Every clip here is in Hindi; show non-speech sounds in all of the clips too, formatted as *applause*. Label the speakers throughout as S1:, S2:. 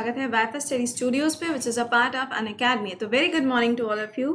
S1: स्वागत है वाइफ स्टडी स्टूडियोज पे which is a part of Unacademy तो very good morning to all of you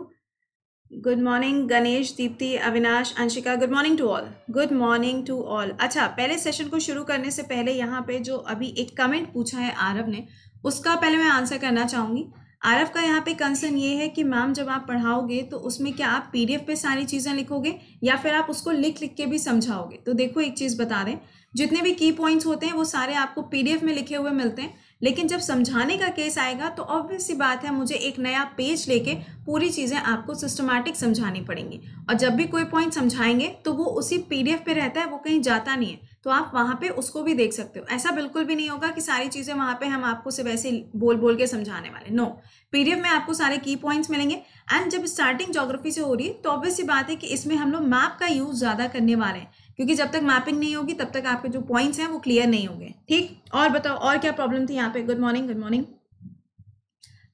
S1: good morning Ganesh Deepti Avinash Anshika good morning to all good morning to all अच्छा पहले सेशन को शुरू करने से पहले यहाँ पे जो अभी एक कमेंट पूछा है आरव ने उसका पहले मैं आंसर करना चाहूंगी आरव का यहाँ पे कंसर्न ये है कि मैम जब आप पढ़ाओगे तो उसमें क्या आप पीडीएफ पे सारी चीज़ें लिखोगे या फिर आप उसको लिख लिख के भी समझाओगे तो देखो एक चीज़ बता दें जितने भी की पॉइंट्स होते हैं वो सारे आपको पीडीएफ में लिखे हुए मिलते हैं लेकिन जब समझाने का केस आएगा तो ऑब्वियस सी बात है मुझे एक नया पेज लेके पूरी चीज़ें आपको सिस्टमैटिक समझानी पड़ेंगी और जब भी कोई पॉइंट समझाएंगे तो वो उसी पीडीएफ पे रहता है वो कहीं जाता नहीं है तो आप वहाँ पे उसको भी देख सकते हो ऐसा बिल्कुल भी नहीं होगा कि सारी चीज़ें वहाँ पे हम आपको सिर्फ ऐसे बोल बोल के समझाने वाले नो पीडीएफ में आपको सारे की पॉइंट्स मिलेंगे एंड जब स्टार्टिंग जोग्राफी से हो रही है तो ऑब्वियस सी बात है कि इसमें हम लोग मैप का यूज़ ज़्यादा करने वाले हैं क्योंकि जब तक मैपिंग नहीं होगी तब तक आपके जो पॉइंट्स हैं वो क्लियर नहीं होंगे ठीक और बताओ और क्या प्रॉब्लम थी यहाँ पे good morning good morning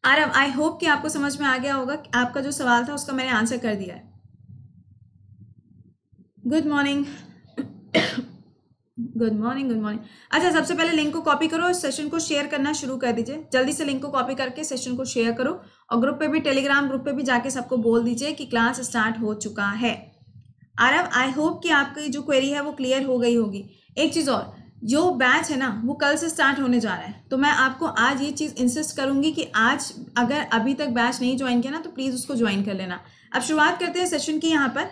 S1: Aarav I hope कि आपको समझ में आ गया होगा आपका जो सवाल था उसका मैंने आंसर कर दिया है good morning good morning good morning अच्छा सबसे पहले लिंक को कॉपी करो सेशन को शेयर करना शुरू कर दीजिए जल्दी से लिंक को कॉपी करके सेशन को शेयर करो और ग्रुप पे भी टेलीग्राम ग्रुप पे भी जाके सबको बोल दीजिए कि क्लास स्टार्ट हो चुका है आरव आई होप कि आपकी जो क्वेरी है वो क्लियर हो गई होगी एक चीज़ और जो बैच है ना वो कल से स्टार्ट होने जा रहा है तो मैं आपको आज ये चीज़ इंसिस्ट करूंगी कि आज अगर अभी तक बैच नहीं ज्वाइन किया ना तो प्लीज़ उसको ज्वाइन कर लेना अब शुरुआत करते हैं सेशन की यहाँ पर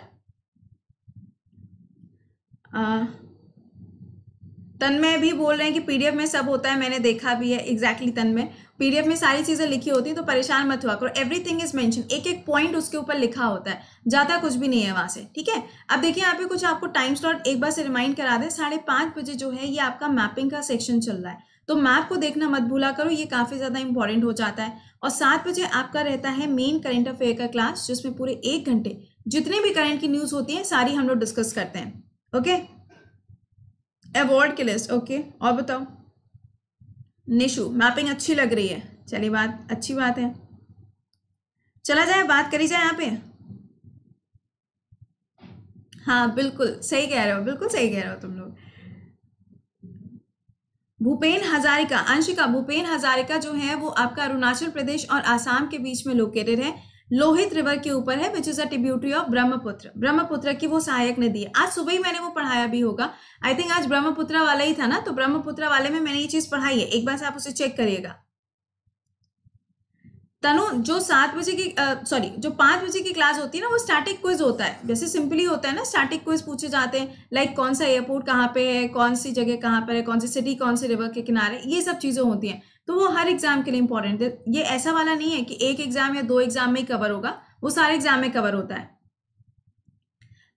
S1: तन्मय भी बोल रहे हैं कि पीडीएफ में सब होता है मैंने देखा भी है एग्जैक्टली exactly तन्मय पीडीएफ में सारी चीज़ें लिखी होती तो परेशान मत हुआ करो एवरीथिंग इज मेंशन एक एक पॉइंट उसके ऊपर लिखा होता है ज्यादा कुछ भी नहीं है वहां से ठीक है अब देखिए यहाँ पे कुछ आपको टाइम स्लॉट एक बार से रिमाइंड करा दे साढ़े पांच बजे जो है ये आपका मैपिंग का सेक्शन चल रहा है तो मैप को देखना मत भूला करो ये काफ़ी ज़्यादा इंपॉर्टेंट हो जाता है और सात बजे आपका रहता है मेन करेंट अफेयर का क्लास जिसमें पूरे एक घंटे जितने भी करेंट की न्यूज़ होती है सारी हम लोग डिस्कस करते हैं ओके अवार्ड की लिस्ट ओके और बताओ निशु मैपिंग अच्छी लग रही है चलिए बात अच्छी बात है चला जाए बात करी जाए यहाँ पे हाँ बिल्कुल सही कह रहे हो बिल्कुल सही कह रहे हो तुम लोग भूपेन हजारिका अंशिका भूपेन हजारिका जो है वो आपका अरुणाचल प्रदेश और आसाम के बीच में लोकेटेड है लोहित रिवर के ऊपर है which is a tributary of Brahmaputra Brahmaputra की वो सहायक नदी है आज सुबह ही मैंने वो पढ़ाया भी होगा आई थिंक आज ब्रह्मपुत्र वाला ही था ना तो ब्रह्मपुत्र वाले में मैंने ये चीज पढ़ाई है एक बार से आप उसे चेक करिएगा तनु जो सात बजे की सॉरी जो पांच बजे की क्लास होती है ना वो स्टैटिक क्विज होता है जैसे सिंपली होता है ना स्टैटिक क्विज पूछे जाते हैं लाइक कौन सा एयरपोर्ट कहाँ पे है कौन सी जगह कहाँ पर है कौन सी सिटी कौन से रिवर के किनारे ये सब चीज़ें होती हैं तो वो हर एग्जाम के लिए इंपॉर्टेंट है ये ऐसा वाला नहीं है कि एक एग्जाम या दो एग्जाम में ही कवर होगा वो सारे एग्जाम में कवर होता है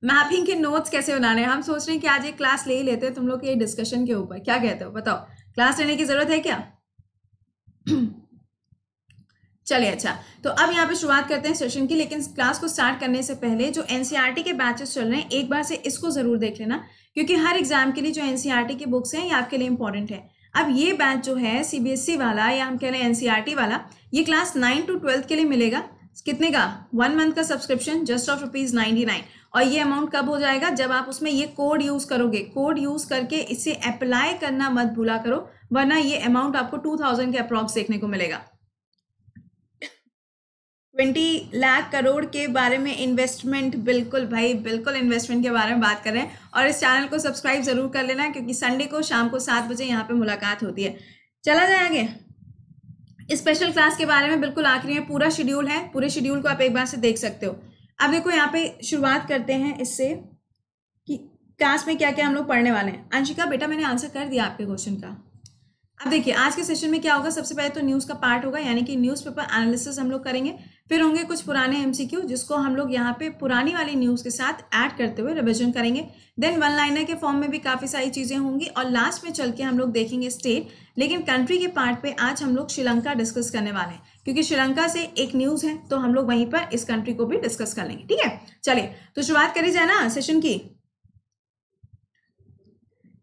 S1: मैपिंग के नोट्स कैसे बनाने हम सोच रहे हैं कि आज एक क्लास ले ही लेते हैं तुम लोग के डिस्कशन के ऊपर क्या कहते हो बताओ क्लास लेने की जरूरत है क्या चलिए अच्छा तो अब यहाँ पे शुरुआत करते हैं सेशन की लेकिन क्लास को स्टार्ट करने से पहले जो एनसीईआरटी e के बैचेस चल रहे हैं एक बार से इसको जरूर देख लेना क्योंकि हर एग्जाम के लिए जो एनसीईआरटी की बुक्स हैं ये आपके लिए इंपॉर्टेंट है अब ये बैच जो है सीबीएसई वाला या हम कह रहे हैं एनसीईआरटी e वाला ये क्लास नाइन टू ट्वेल्थ के लिए मिलेगा कितने का वन मंथ का subscription just of rupees ninety nine और ये अमाउंट कब हो जाएगा जब आप उसमें ये कोड यूज करोगे कोड यूज करके इसे अप्लाई करना मत भूला करो वरना ये अमाउंट आपको टू थाउजेंड के अप्रॉक्स देखने को मिलेगा ट्वेंटी लाख करोड़ के बारे में इन्वेस्टमेंट बिल्कुल भाई बिल्कुल इन्वेस्टमेंट के बारे में बात कर रहे हैं और इस चैनल को सब्सक्राइब जरूर कर लेना क्योंकि संडे को शाम को सात बजे यहाँ पे मुलाकात होती है चला जाए आगे स्पेशल क्लास के बारे में बिल्कुल आखिरी है पूरा शेड्यूल है पूरे शेड्यूल को आप एक बार से देख सकते हो अब देखो यहाँ पे शुरुआत करते हैं इससे कि क्लास में क्या क्या हम लोग पढ़ने वाले हैं अंशिका बेटा मैंने आंसर कर दिया आपके क्वेश्चन का अब देखिए आज के सेशन में क्या होगा सबसे पहले तो न्यूज़ का पार्ट होगा यानी कि न्यूज़पेपर एनालिसिस हम लोग करेंगे फिर होंगे कुछ पुराने एमसीक्यू जिसको हम लोग यहाँ पे पुरानी वाली न्यूज़ के साथ ऐड करते हुए रिविजन करेंगे देन वन लाइनर के फॉर्म में भी काफ़ी सारी चीज़ें होंगी और लास्ट में चल के हम लोग देखेंगे स्टेट लेकिन कंट्री के पार्ट पे आज हम लोग श्रीलंका डिस्कस करने वाले हैं क्योंकि श्रीलंका से एक न्यूज़ है तो हम लोग वहीं पर इस कंट्री को भी डिस्कस कर लेंगे ठीक है चलिए तो शुरुआत करी जाए ना सेशन की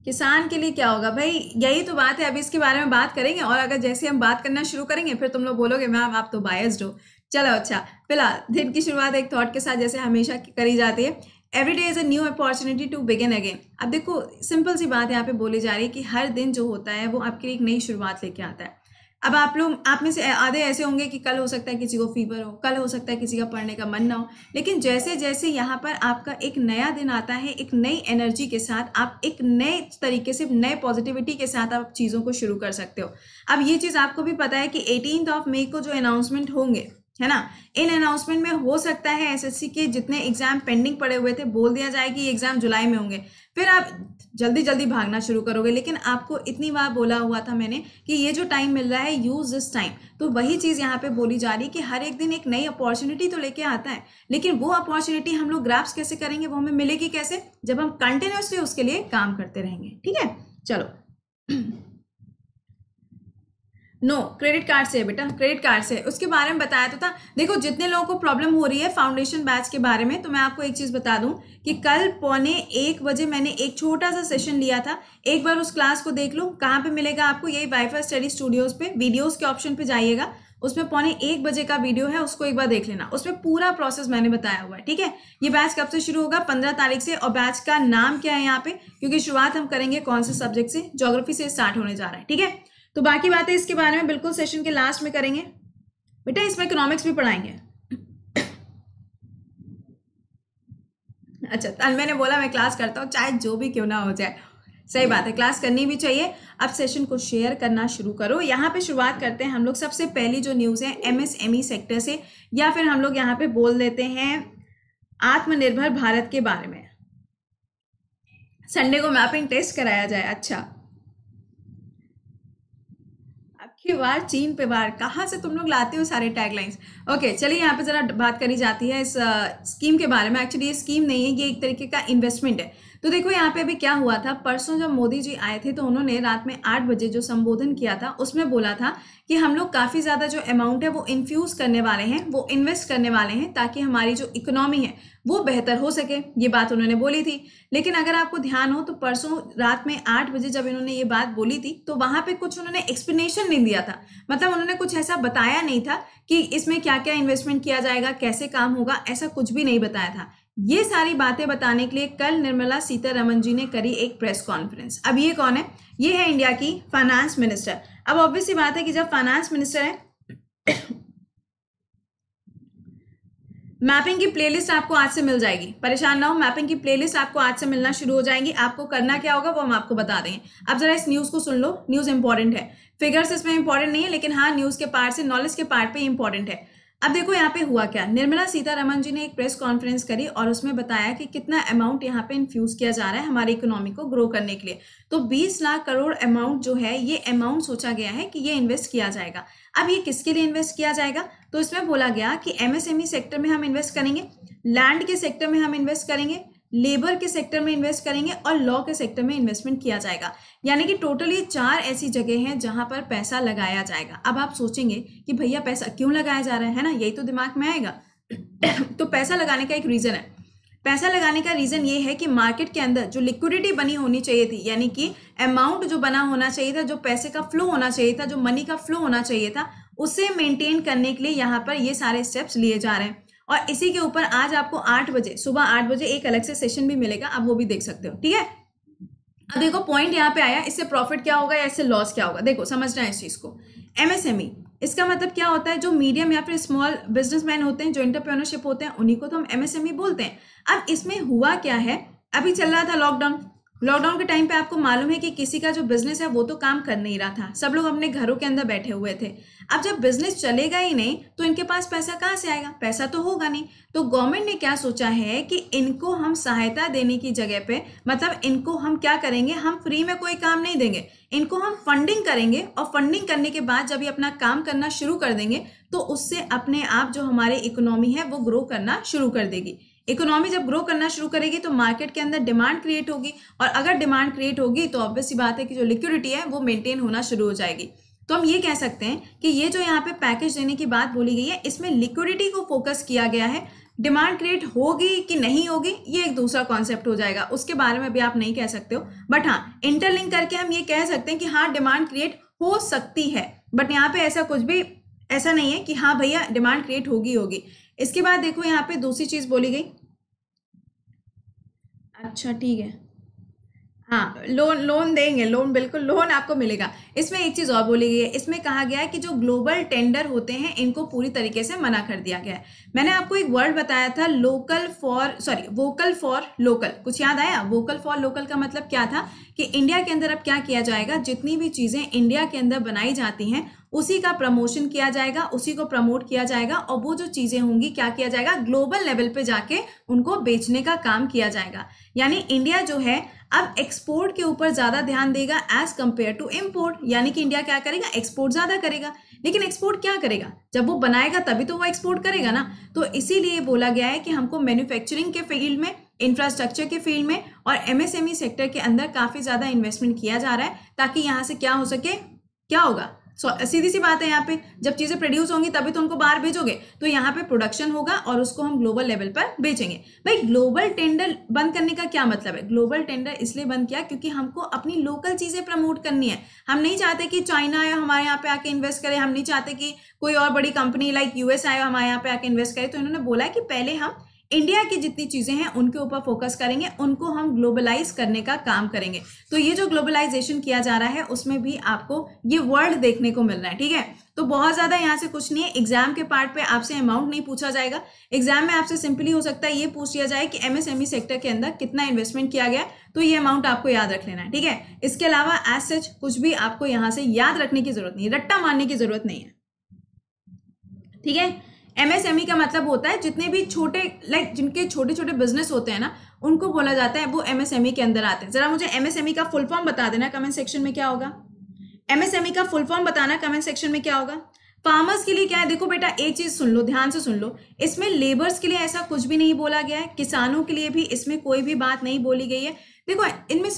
S1: किसान के लिए क्या होगा भाई यही तो बात है अभी इसके बारे में बात करेंगे और अगर जैसे हम बात करना शुरू करेंगे फिर तुम लोग बोलोगे मैम आप तो बायस्ड हो चलो अच्छा फिलहाल दिन की शुरुआत एक थॉट के साथ जैसे हमेशा करी जाती है every day is a new opportunity to begin again अब देखो सिंपल सी बात यहाँ पे बोली जा रही है कि हर दिन जो होता है वो आपके लिए एक नई शुरुआत लेके आता है अब आप लोग आप में से आधे ऐसे होंगे कि कल हो सकता है किसी को फीवर हो कल हो सकता है किसी का पढ़ने का मन ना हो लेकिन जैसे जैसे यहाँ पर आपका एक नया दिन आता है एक नई एनर्जी के साथ आप एक नए तरीके से नए पॉजिटिविटी के साथ आप चीज़ों को शुरू कर सकते हो अब ये चीज़ आपको भी पता है कि एटीन ऑफ मे को जो अनाउंसमेंट होंगे है ना इन अनाउंसमेंट में हो सकता है एसएससी के जितने एग्जाम पेंडिंग पड़े हुए थे बोल दिया जाए कि ये एग्जाम जुलाई में होंगे फिर आप जल्दी जल्दी भागना शुरू करोगे लेकिन आपको इतनी बार बोला हुआ था मैंने कि ये जो टाइम मिल रहा है यूज दिस टाइम तो वही चीज़ यहाँ पे बोली जा रही है कि हर एक दिन एक नई अपॉर्चुनिटी तो लेके आता है लेकिन वो अपॉर्चुनिटी हम लोग ग्राफ्स कैसे करेंगे वो हमें मिलेगी कैसे जब हम कंटिन्यूसली उसके लिए काम करते रहेंगे ठीक है चलो नो क्रेडिट कार्ड से है बेटा क्रेडिट कार्ड से उसके बारे में बताया तो था देखो जितने लोगों को प्रॉब्लम हो रही है फाउंडेशन बैच के बारे में तो मैं आपको एक चीज़ बता दूं कि कल पौने एक बजे मैंने एक छोटा सा सेशन लिया था एक बार उस क्लास को देख लो कहाँ पे मिलेगा आपको यही वाईफाई स्टडी स्टूडियोज़ पे वीडियोज़ के ऑप्शन पर जाइएगा उसमें पौने एक बजे का वीडियो है उसको एक बार देख लेना उसमें पूरा प्रोसेस मैंने बताया हुआ है ठीक है ये बैच कब से शुरू होगा पंद्रह तारीख से और बैच का नाम क्या है यहाँ पे क्योंकि शुरुआत हम करेंगे कौन से सब्जेक्ट से जोग्राफी से स्टार्ट होने जा रहा है ठीक है तो बाकी बातें इसके बारे में बिल्कुल सेशन के लास्ट में करेंगे बेटा इसमें इकोनॉमिक्स भी पढ़ाएंगे अच्छा तन्मय ने बोला मैं क्लास करता हूँ चाहे जो भी क्यों ना हो जाए सही बात है क्लास करनी भी चाहिए अब सेशन को शेयर करना शुरू करो यहाँ पे शुरुआत करते हैं हम लोग सबसे पहली जो न्यूज़ है एमएसएमई सेक्टर e से या फिर हम लोग यहाँ पे बोल देते हैं आत्मनिर्भर भारत के बारे में संडे को मैपिंग टेस्ट कराया जाए अच्छा कि वार चीन पे वार कहाँ से तुम लोग लाते हो सारे टैगलाइंस ओके चलिए यहाँ पे ज़रा बात करी जाती है इस स्कीम के बारे में एक्चुअली ये स्कीम नहीं है ये एक तरीके का इन्वेस्टमेंट है तो देखो यहाँ पे अभी क्या हुआ था परसों जब मोदी जी आए थे तो उन्होंने रात में आठ बजे जो संबोधन किया था उसमें बोला था कि हम लोग काफ़ी ज़्यादा जो अमाउंट है वो इन्फ्यूज़ करने वाले हैं वो इन्वेस्ट करने वाले हैं ताकि हमारी जो इकोनॉमी है वो बेहतर हो सके ये बात उन्होंने बोली थी लेकिन अगर आपको ध्यान हो तो परसों रात में आठ बजे जब इन्होंने ये बात बोली थी तो वहाँ पर कुछ उन्होंने एक्सप्लेनेशन नहीं दिया था मतलब उन्होंने कुछ ऐसा बताया नहीं था कि इसमें क्या क्या इन्वेस्टमेंट किया जाएगा कैसे काम होगा ऐसा कुछ भी नहीं बताया था ये सारी बातें बताने के लिए कल निर्मला सीतारमन जी ने करी एक प्रेस कॉन्फ्रेंस अब ये कौन है ये है इंडिया की फाइनेंस मिनिस्टर अब ऑब्वियसली बात है कि जब फाइनेंस मिनिस्टर है मैपिंग की प्लेलिस्ट आपको आज से मिल जाएगी परेशान ना हो मैपिंग की प्लेलिस्ट आपको आज से मिलना शुरू हो जाएंगी आपको करना क्या होगा वो हम आपको बता देंगे अब जरा इस न्यूज़ को सुन लो न्यूज़ इंपॉर्टेंट है फिगर्स इसमें इंपॉर्टेंट नहीं है लेकिन हाँ न्यूज़ के पार्ट से नॉलेज के पार्ट पे इंपॉर्टेंट है अब देखो यहाँ पे हुआ क्या निर्मला सीतारमन जी ने एक प्रेस कॉन्फ्रेंस करी और उसमें बताया कि कितना अमाउंट यहाँ पे इन्फ्यूज किया जा रहा है हमारी इकोनॉमी को ग्रो करने के लिए तो 20 लाख करोड़ अमाउंट जो है ये अमाउंट सोचा गया है कि ये इन्वेस्ट किया जाएगा अब ये किसके लिए इन्वेस्ट किया जाएगा तो इसमें बोला गया कि एमएसएमई सेक्टर e में हम इन्वेस्ट करेंगे लैंड के सेक्टर में हम इन्वेस्ट करेंगे लेबर के सेक्टर में इन्वेस्ट करेंगे और लॉ के सेक्टर में इन्वेस्टमेंट किया जाएगा यानी कि टोटली चार ऐसी जगह हैं जहां पर पैसा लगाया जाएगा अब आप सोचेंगे कि भैया पैसा क्यों लगाया जा रहा है ना यही तो दिमाग में आएगा तो पैसा लगाने का एक रीज़न है पैसा लगाने का रीज़न ये है कि मार्केट के अंदर जो लिक्विडिटी बनी होनी चाहिए थी यानी कि अमाउंट जो बना होना चाहिए था जो पैसे का फ्लो होना चाहिए था जो मनी का फ्लो होना चाहिए था उसे मेंटेन करने के लिए यहाँ पर ये सारे स्टेप्स लिए जा रहे हैं और इसी के ऊपर आज आपको आठ बजे सुबह आठ बजे एक अलग से सेशन भी मिलेगा आप वो भी देख सकते हो ठीक है अब देखो पॉइंट यहाँ पे आया इससे प्रॉफिट क्या होगा या इससे लॉस क्या होगा देखो समझना है इस चीज़ को एमएसएमई e, इसका मतलब क्या होता है जो मीडियम या फिर स्मॉल बिजनेसमैन होते हैं जो इंटरप्रेन्योरशिप होते हैं उन्हीं को तो हम एमएसएमई e बोलते हैं अब इसमें हुआ क्या है अभी चल रहा था लॉकडाउन लॉकडाउन के टाइम पे आपको मालूम है कि किसी का जो बिजनेस है वो तो काम कर नहीं रहा था सब लोग अपने घरों के अंदर बैठे हुए थे अब जब बिजनेस चलेगा ही नहीं तो इनके पास पैसा कहाँ से आएगा पैसा तो होगा नहीं तो गवर्नमेंट ने क्या सोचा है कि इनको हम सहायता देने की जगह पे मतलब इनको हम क्या करेंगे हम फ्री में कोई काम नहीं देंगे इनको हम फंडिंग करेंगे और फंडिंग करने के बाद जब ये अपना काम करना शुरू कर देंगे तो उससे अपने आप जो हमारे इकोनॉमी है वो ग्रो करना शुरू कर देगी इकोनॉमी जब ग्रो करना शुरू करेगी तो मार्केट के अंदर डिमांड क्रिएट होगी और अगर डिमांड क्रिएट होगी तो ऑब्वियस बात है कि जो लिक्विडिटी है वो मेंटेन होना शुरू हो जाएगी तो हम ये कह सकते हैं कि ये जो यहाँ पे पैकेज देने की बात बोली गई है इसमें लिक्विडिटी को फोकस किया गया है डिमांड क्रिएट होगी कि नहीं होगी ये एक दूसरा कॉन्सेप्ट हो जाएगा उसके बारे में भी आप नहीं कह सकते हो बट हाँ इंटरलिंक करके हम ये कह सकते हैं कि हाँ डिमांड क्रिएट हो सकती है बट यहाँ पे ऐसा कुछ भी ऐसा नहीं है कि हाँ भैया डिमांड क्रिएट होगी होगी इसके बाद देखो यहाँ पे दूसरी चीज बोली गई अच्छा ठीक है हाँ लोन लोन देंगे लोन बिल्कुल लोन आपको मिलेगा इसमें एक चीज़ और बोली गई है इसमें कहा गया है कि जो ग्लोबल टेंडर होते हैं इनको पूरी तरीके से मना कर दिया गया है मैंने आपको एक वर्ड बताया था local for sorry vocal for local कुछ याद आया वोकल फॉर लोकल का मतलब क्या था कि इंडिया के अंदर अब क्या किया जाएगा जितनी भी चीज़ें इंडिया के अंदर बनाई जाती हैं उसी का प्रमोशन किया जाएगा उसी को प्रमोट किया जाएगा और वो जो चीज़ें होंगी क्या किया जाएगा ग्लोबल लेवल पे जाके उनको बेचने का काम किया जाएगा यानी इंडिया जो है अब एक्सपोर्ट के ऊपर ज़्यादा ध्यान देगा एज कंपेयर टू इम्पोर्ट यानी कि इंडिया क्या करेगा एक्सपोर्ट ज़्यादा करेगा लेकिन एक्सपोर्ट क्या करेगा जब वो बनाएगा तभी तो वो एक्सपोर्ट करेगा ना तो इसीलिए बोला गया है कि हमको मैन्युफैक्चरिंग के फील्ड में इंफ्रास्ट्रक्चर के फील्ड में और एमएसएमई सेक्टर e के अंदर काफ़ी ज़्यादा इन्वेस्टमेंट किया जा रहा है ताकि यहाँ से क्या हो सके क्या होगा सो सीधी सी बात है यहाँ पे जब चीज़ें प्रोड्यूस होंगी तभी तो उनको बाहर भेजोगे तो यहाँ पे प्रोडक्शन होगा और उसको हम ग्लोबल लेवल पर बेचेंगे भाई ग्लोबल टेंडर बंद करने का क्या मतलब है ग्लोबल टेंडर इसलिए बंद किया क्योंकि हमको अपनी लोकल चीज़ें प्रमोट करनी है हम नहीं चाहते कि चाइना आए हमारे यहाँ पे आके इन्वेस्ट करे हम नहीं चाहते कि कोई और बड़ी कंपनी लाइक यूएस आए हमारे यहाँ पे आके इन्वेस्ट करे तो इन्होंने बोला कि पहले हम इंडिया की जितनी चीज़ें हैं उनके ऊपर फोकस करेंगे उनको हम ग्लोबलाइज करने का काम करेंगे तो ये जो ग्लोबलाइजेशन किया जा रहा है उसमें भी आपको ये वर्ल्ड देखने को मिल रहा है ठीक है तो बहुत ज़्यादा यहाँ से कुछ नहीं है एग्जाम के पार्ट पे आपसे अमाउंट नहीं पूछा जाएगा एग्जाम में आपसे सिंपली हो सकता है ये पूछ लिया जाए कि एमएसएमई सेक्टर e के अंदर कितना इन्वेस्टमेंट किया गया तो ये अमाउंट आपको याद रख लेना है ठीक है इसके अलावा एज सच कुछ भी आपको यहाँ से याद रखने की जरूरत नहीं रट्टा मारने की जरूरत नहीं है ठीक है एमएसएमई e का मतलब होता है जितने भी छोटे लाइक जिनके छोटे छोटे बिजनेस होते हैं ना उनको बोला जाता है वो एमएसएमई e के अंदर आते हैं जरा मुझे एमएसएमई e का फुल फॉर्म बता देना कमेंट सेक्शन में क्या होगा एमएसएमई का फुल फॉर्म बताना कमेंट सेक्शन में क्या होगा फार्मर्स के लिए क्या है देखो बेटा एक चीज सुन लो ध्यान से सुन लो इसमें लेबर्स के लिए ऐसा कुछ भी नहीं बोला गया है किसानों के लिए भी इसमें कोई भी बात नहीं बोली गई है देखो इनमें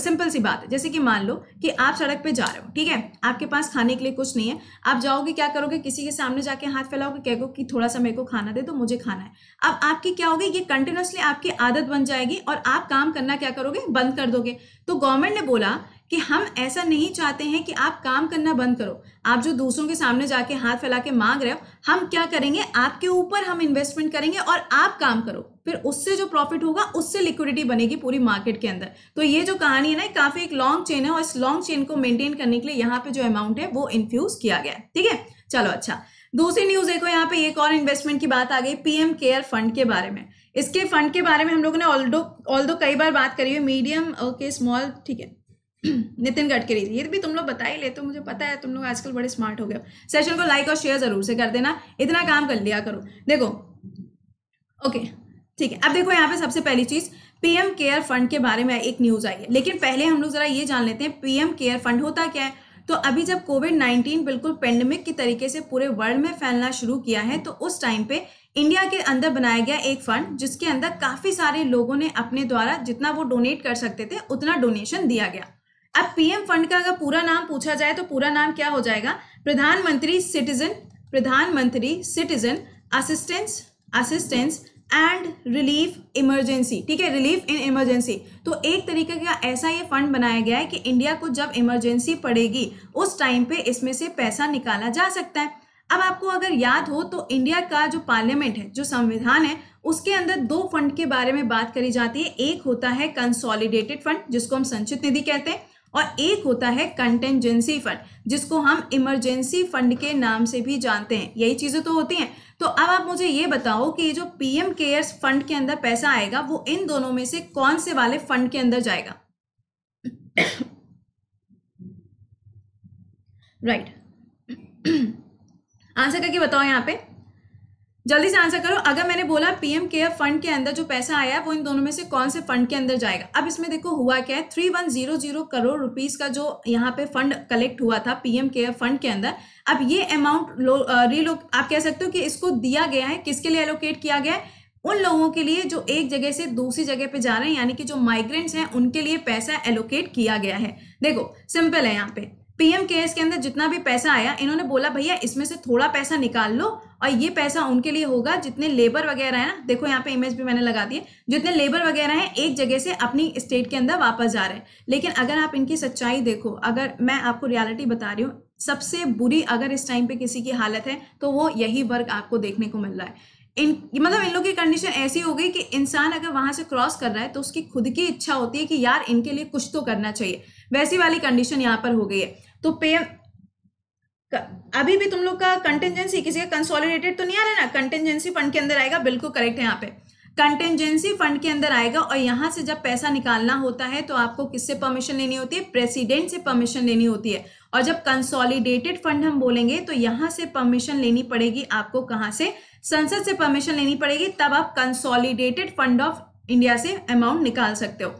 S1: सिंपल सी बात है जैसे कि मान लो कि आप सड़क पे जा रहे हो ठीक है आपके पास खाने के लिए कुछ नहीं है आप जाओगे क्या करोगे किसी के सामने जाके हाथ फैलाओगे कहोगे कि थोड़ा सा मेरे को खाना दे तो मुझे खाना है अब आपकी क्या होगी ये कंटिन्यूसली आपकी आदत बन जाएगी और आप काम करना क्या करोगे बंद कर दोगे तो गवर्नमेंट ने बोला कि हम ऐसा नहीं चाहते हैं कि आप काम करना बंद करो आप जो दूसरों के सामने जाके हाथ फैला के मांग रहे हो हम क्या करेंगे आपके ऊपर हम इन्वेस्टमेंट करेंगे और आप काम करो फिर उससे जो प्रॉफिट होगा उससे लिक्विडिटी बनेगी पूरी मार्केट के अंदर तो ये जो कहानी है ना काफी एक लॉन्ग चेन है और इस लॉन्ग चेन को मेंटेन करने के लिए यहाँ पे जो अमाउंट है वो इन्फ्यूज किया गया ठीक है चलो अच्छा दूसरी न्यूज देखो यहाँ पे एक और इन्वेस्टमेंट की बात आ गई पीएम केयर फंड के बारे में इसके फंड के बारे में हम लोगों ने ऑल्डो ऑल्डो कई बार बात करी है मीडियम ओके स्मॉल ठीक है *clears throat* नितिन गडकरी जी ये भी तुम लोग बता ही लेते हो मुझे पता है तुम लोग आजकल बड़े स्मार्ट हो गए सेशन को लाइक और शेयर जरूर से कर देना इतना काम कर लिया करो देखो ओके ठीक है अब देखो यहाँ पे सबसे पहली चीज़ पीएम केयर फंड के बारे में एक न्यूज़ आई है लेकिन पहले हम लोग ज़रा ये जान लेते हैं पीएम केयर फंड होता क्या है तो अभी जब कोविड नाइन्टीन बिल्कुल पेंडेमिक के तरीके से पूरे वर्ल्ड में फैलना शुरू किया है तो उस टाइम पे इंडिया के अंदर बनाया गया एक फंड जिसके अंदर काफ़ी सारे लोगों ने अपने द्वारा जितना वो डोनेट कर सकते थे उतना डोनेशन दिया गया अब पीएम फंड का अगर पूरा नाम पूछा जाए तो पूरा नाम क्या हो जाएगा प्रधानमंत्री सिटीजन प्रधानमंत्री citizen assistance assistance and relief emergency ठीक है रिलीफ इन इमरजेंसी तो एक तरीके का ऐसा ये फंड बनाया गया है कि इंडिया को जब इमरजेंसी पड़ेगी उस टाइम पे इसमें से पैसा निकाला जा सकता है अब आपको अगर याद हो तो इंडिया का जो पार्लियामेंट है जो संविधान है उसके अंदर दो फंड के बारे में बात करी जाती है एक होता है कंसोलिडेटेड फंड जिसको हम संचित निधि कहते हैं और एक होता है कंटेंजेंसी फंड जिसको हम इमरजेंसी फंड के नाम से भी जानते हैं यही चीज़ें तो होती हैं तो अब आप मुझे ये बताओ कि जो पीएम केयर्स फंड के अंदर पैसा आएगा वो इन दोनों में से कौन से वाले फंड के अंदर जाएगा राइट *coughs* right. *coughs* आंसर करके बताओ यहाँ पे जल्दी से आंसर करो अगर मैंने बोला पीएम केयर फंड के अंदर जो पैसा आया है वो इन दोनों में से कौन से फंड के अंदर जाएगा अब इसमें देखो हुआ क्या है three one zero zero crore rupees का जो यहाँ पे फंड कलेक्ट हुआ था पीएम केयर फंड के अंदर अब ये अमाउंट रीलो आप कह सकते हो कि इसको दिया गया है किसके लिए एलोकेट किया गया है उन लोगों के लिए जो एक जगह से दूसरी जगह पे जा रहे हैं यानी कि जो माइग्रेंट्स हैं उनके लिए पैसा एलोकेट किया गया है देखो सिंपल है यहाँ पे पीएम केयर्स के अंदर जितना भी पैसा आया इन्होंने बोला भैया इसमें से थोड़ा पैसा निकाल लो और ये पैसा उनके लिए होगा जितने लेबर वगैरह है ना देखो यहाँ पे इमेज भी मैंने लगा दी है जितने लेबर वगैरह हैं एक जगह से अपनी स्टेट के अंदर वापस जा रहे हैं लेकिन अगर आप इनकी सच्चाई देखो अगर मैं आपको रियलिटी बता रही हूँ सबसे बुरी अगर इस टाइम पे किसी की हालत है तो वो यही वर्ग आपको देखने को मिल रहा है इन मतलब इन लोग की कंडीशन ऐसी हो गई कि इंसान अगर वहां से क्रॉस कर रहा है तो उसकी खुद की इच्छा होती है कि यार इनके लिए कुछ तो करना चाहिए वैसी वाली कंडीशन यहाँ पर हो गई है तो पे अभी भी तुम लोग का कंटेंजेंसी किसी का कंसोलिडेटेड तो नहीं आ रहा है ना कंटेंजेंसी फंड के अंदर आएगा बिल्कुल करेक्ट है यहाँ पे कंटेंजेंसी फंड के अंदर आएगा और यहाँ से जब पैसा निकालना होता है तो आपको किससे परमिशन लेनी होती है प्रेसिडेंट से परमिशन लेनी होती है और जब कंसोलिडेटेड फंड हम बोलेंगे तो यहाँ से परमिशन लेनी पड़ेगी आपको कहाँ से संसद से परमिशन लेनी पड़ेगी तब आप कंसोलिडेटेड फंड ऑफ इंडिया से अमाउंट निकाल सकते हो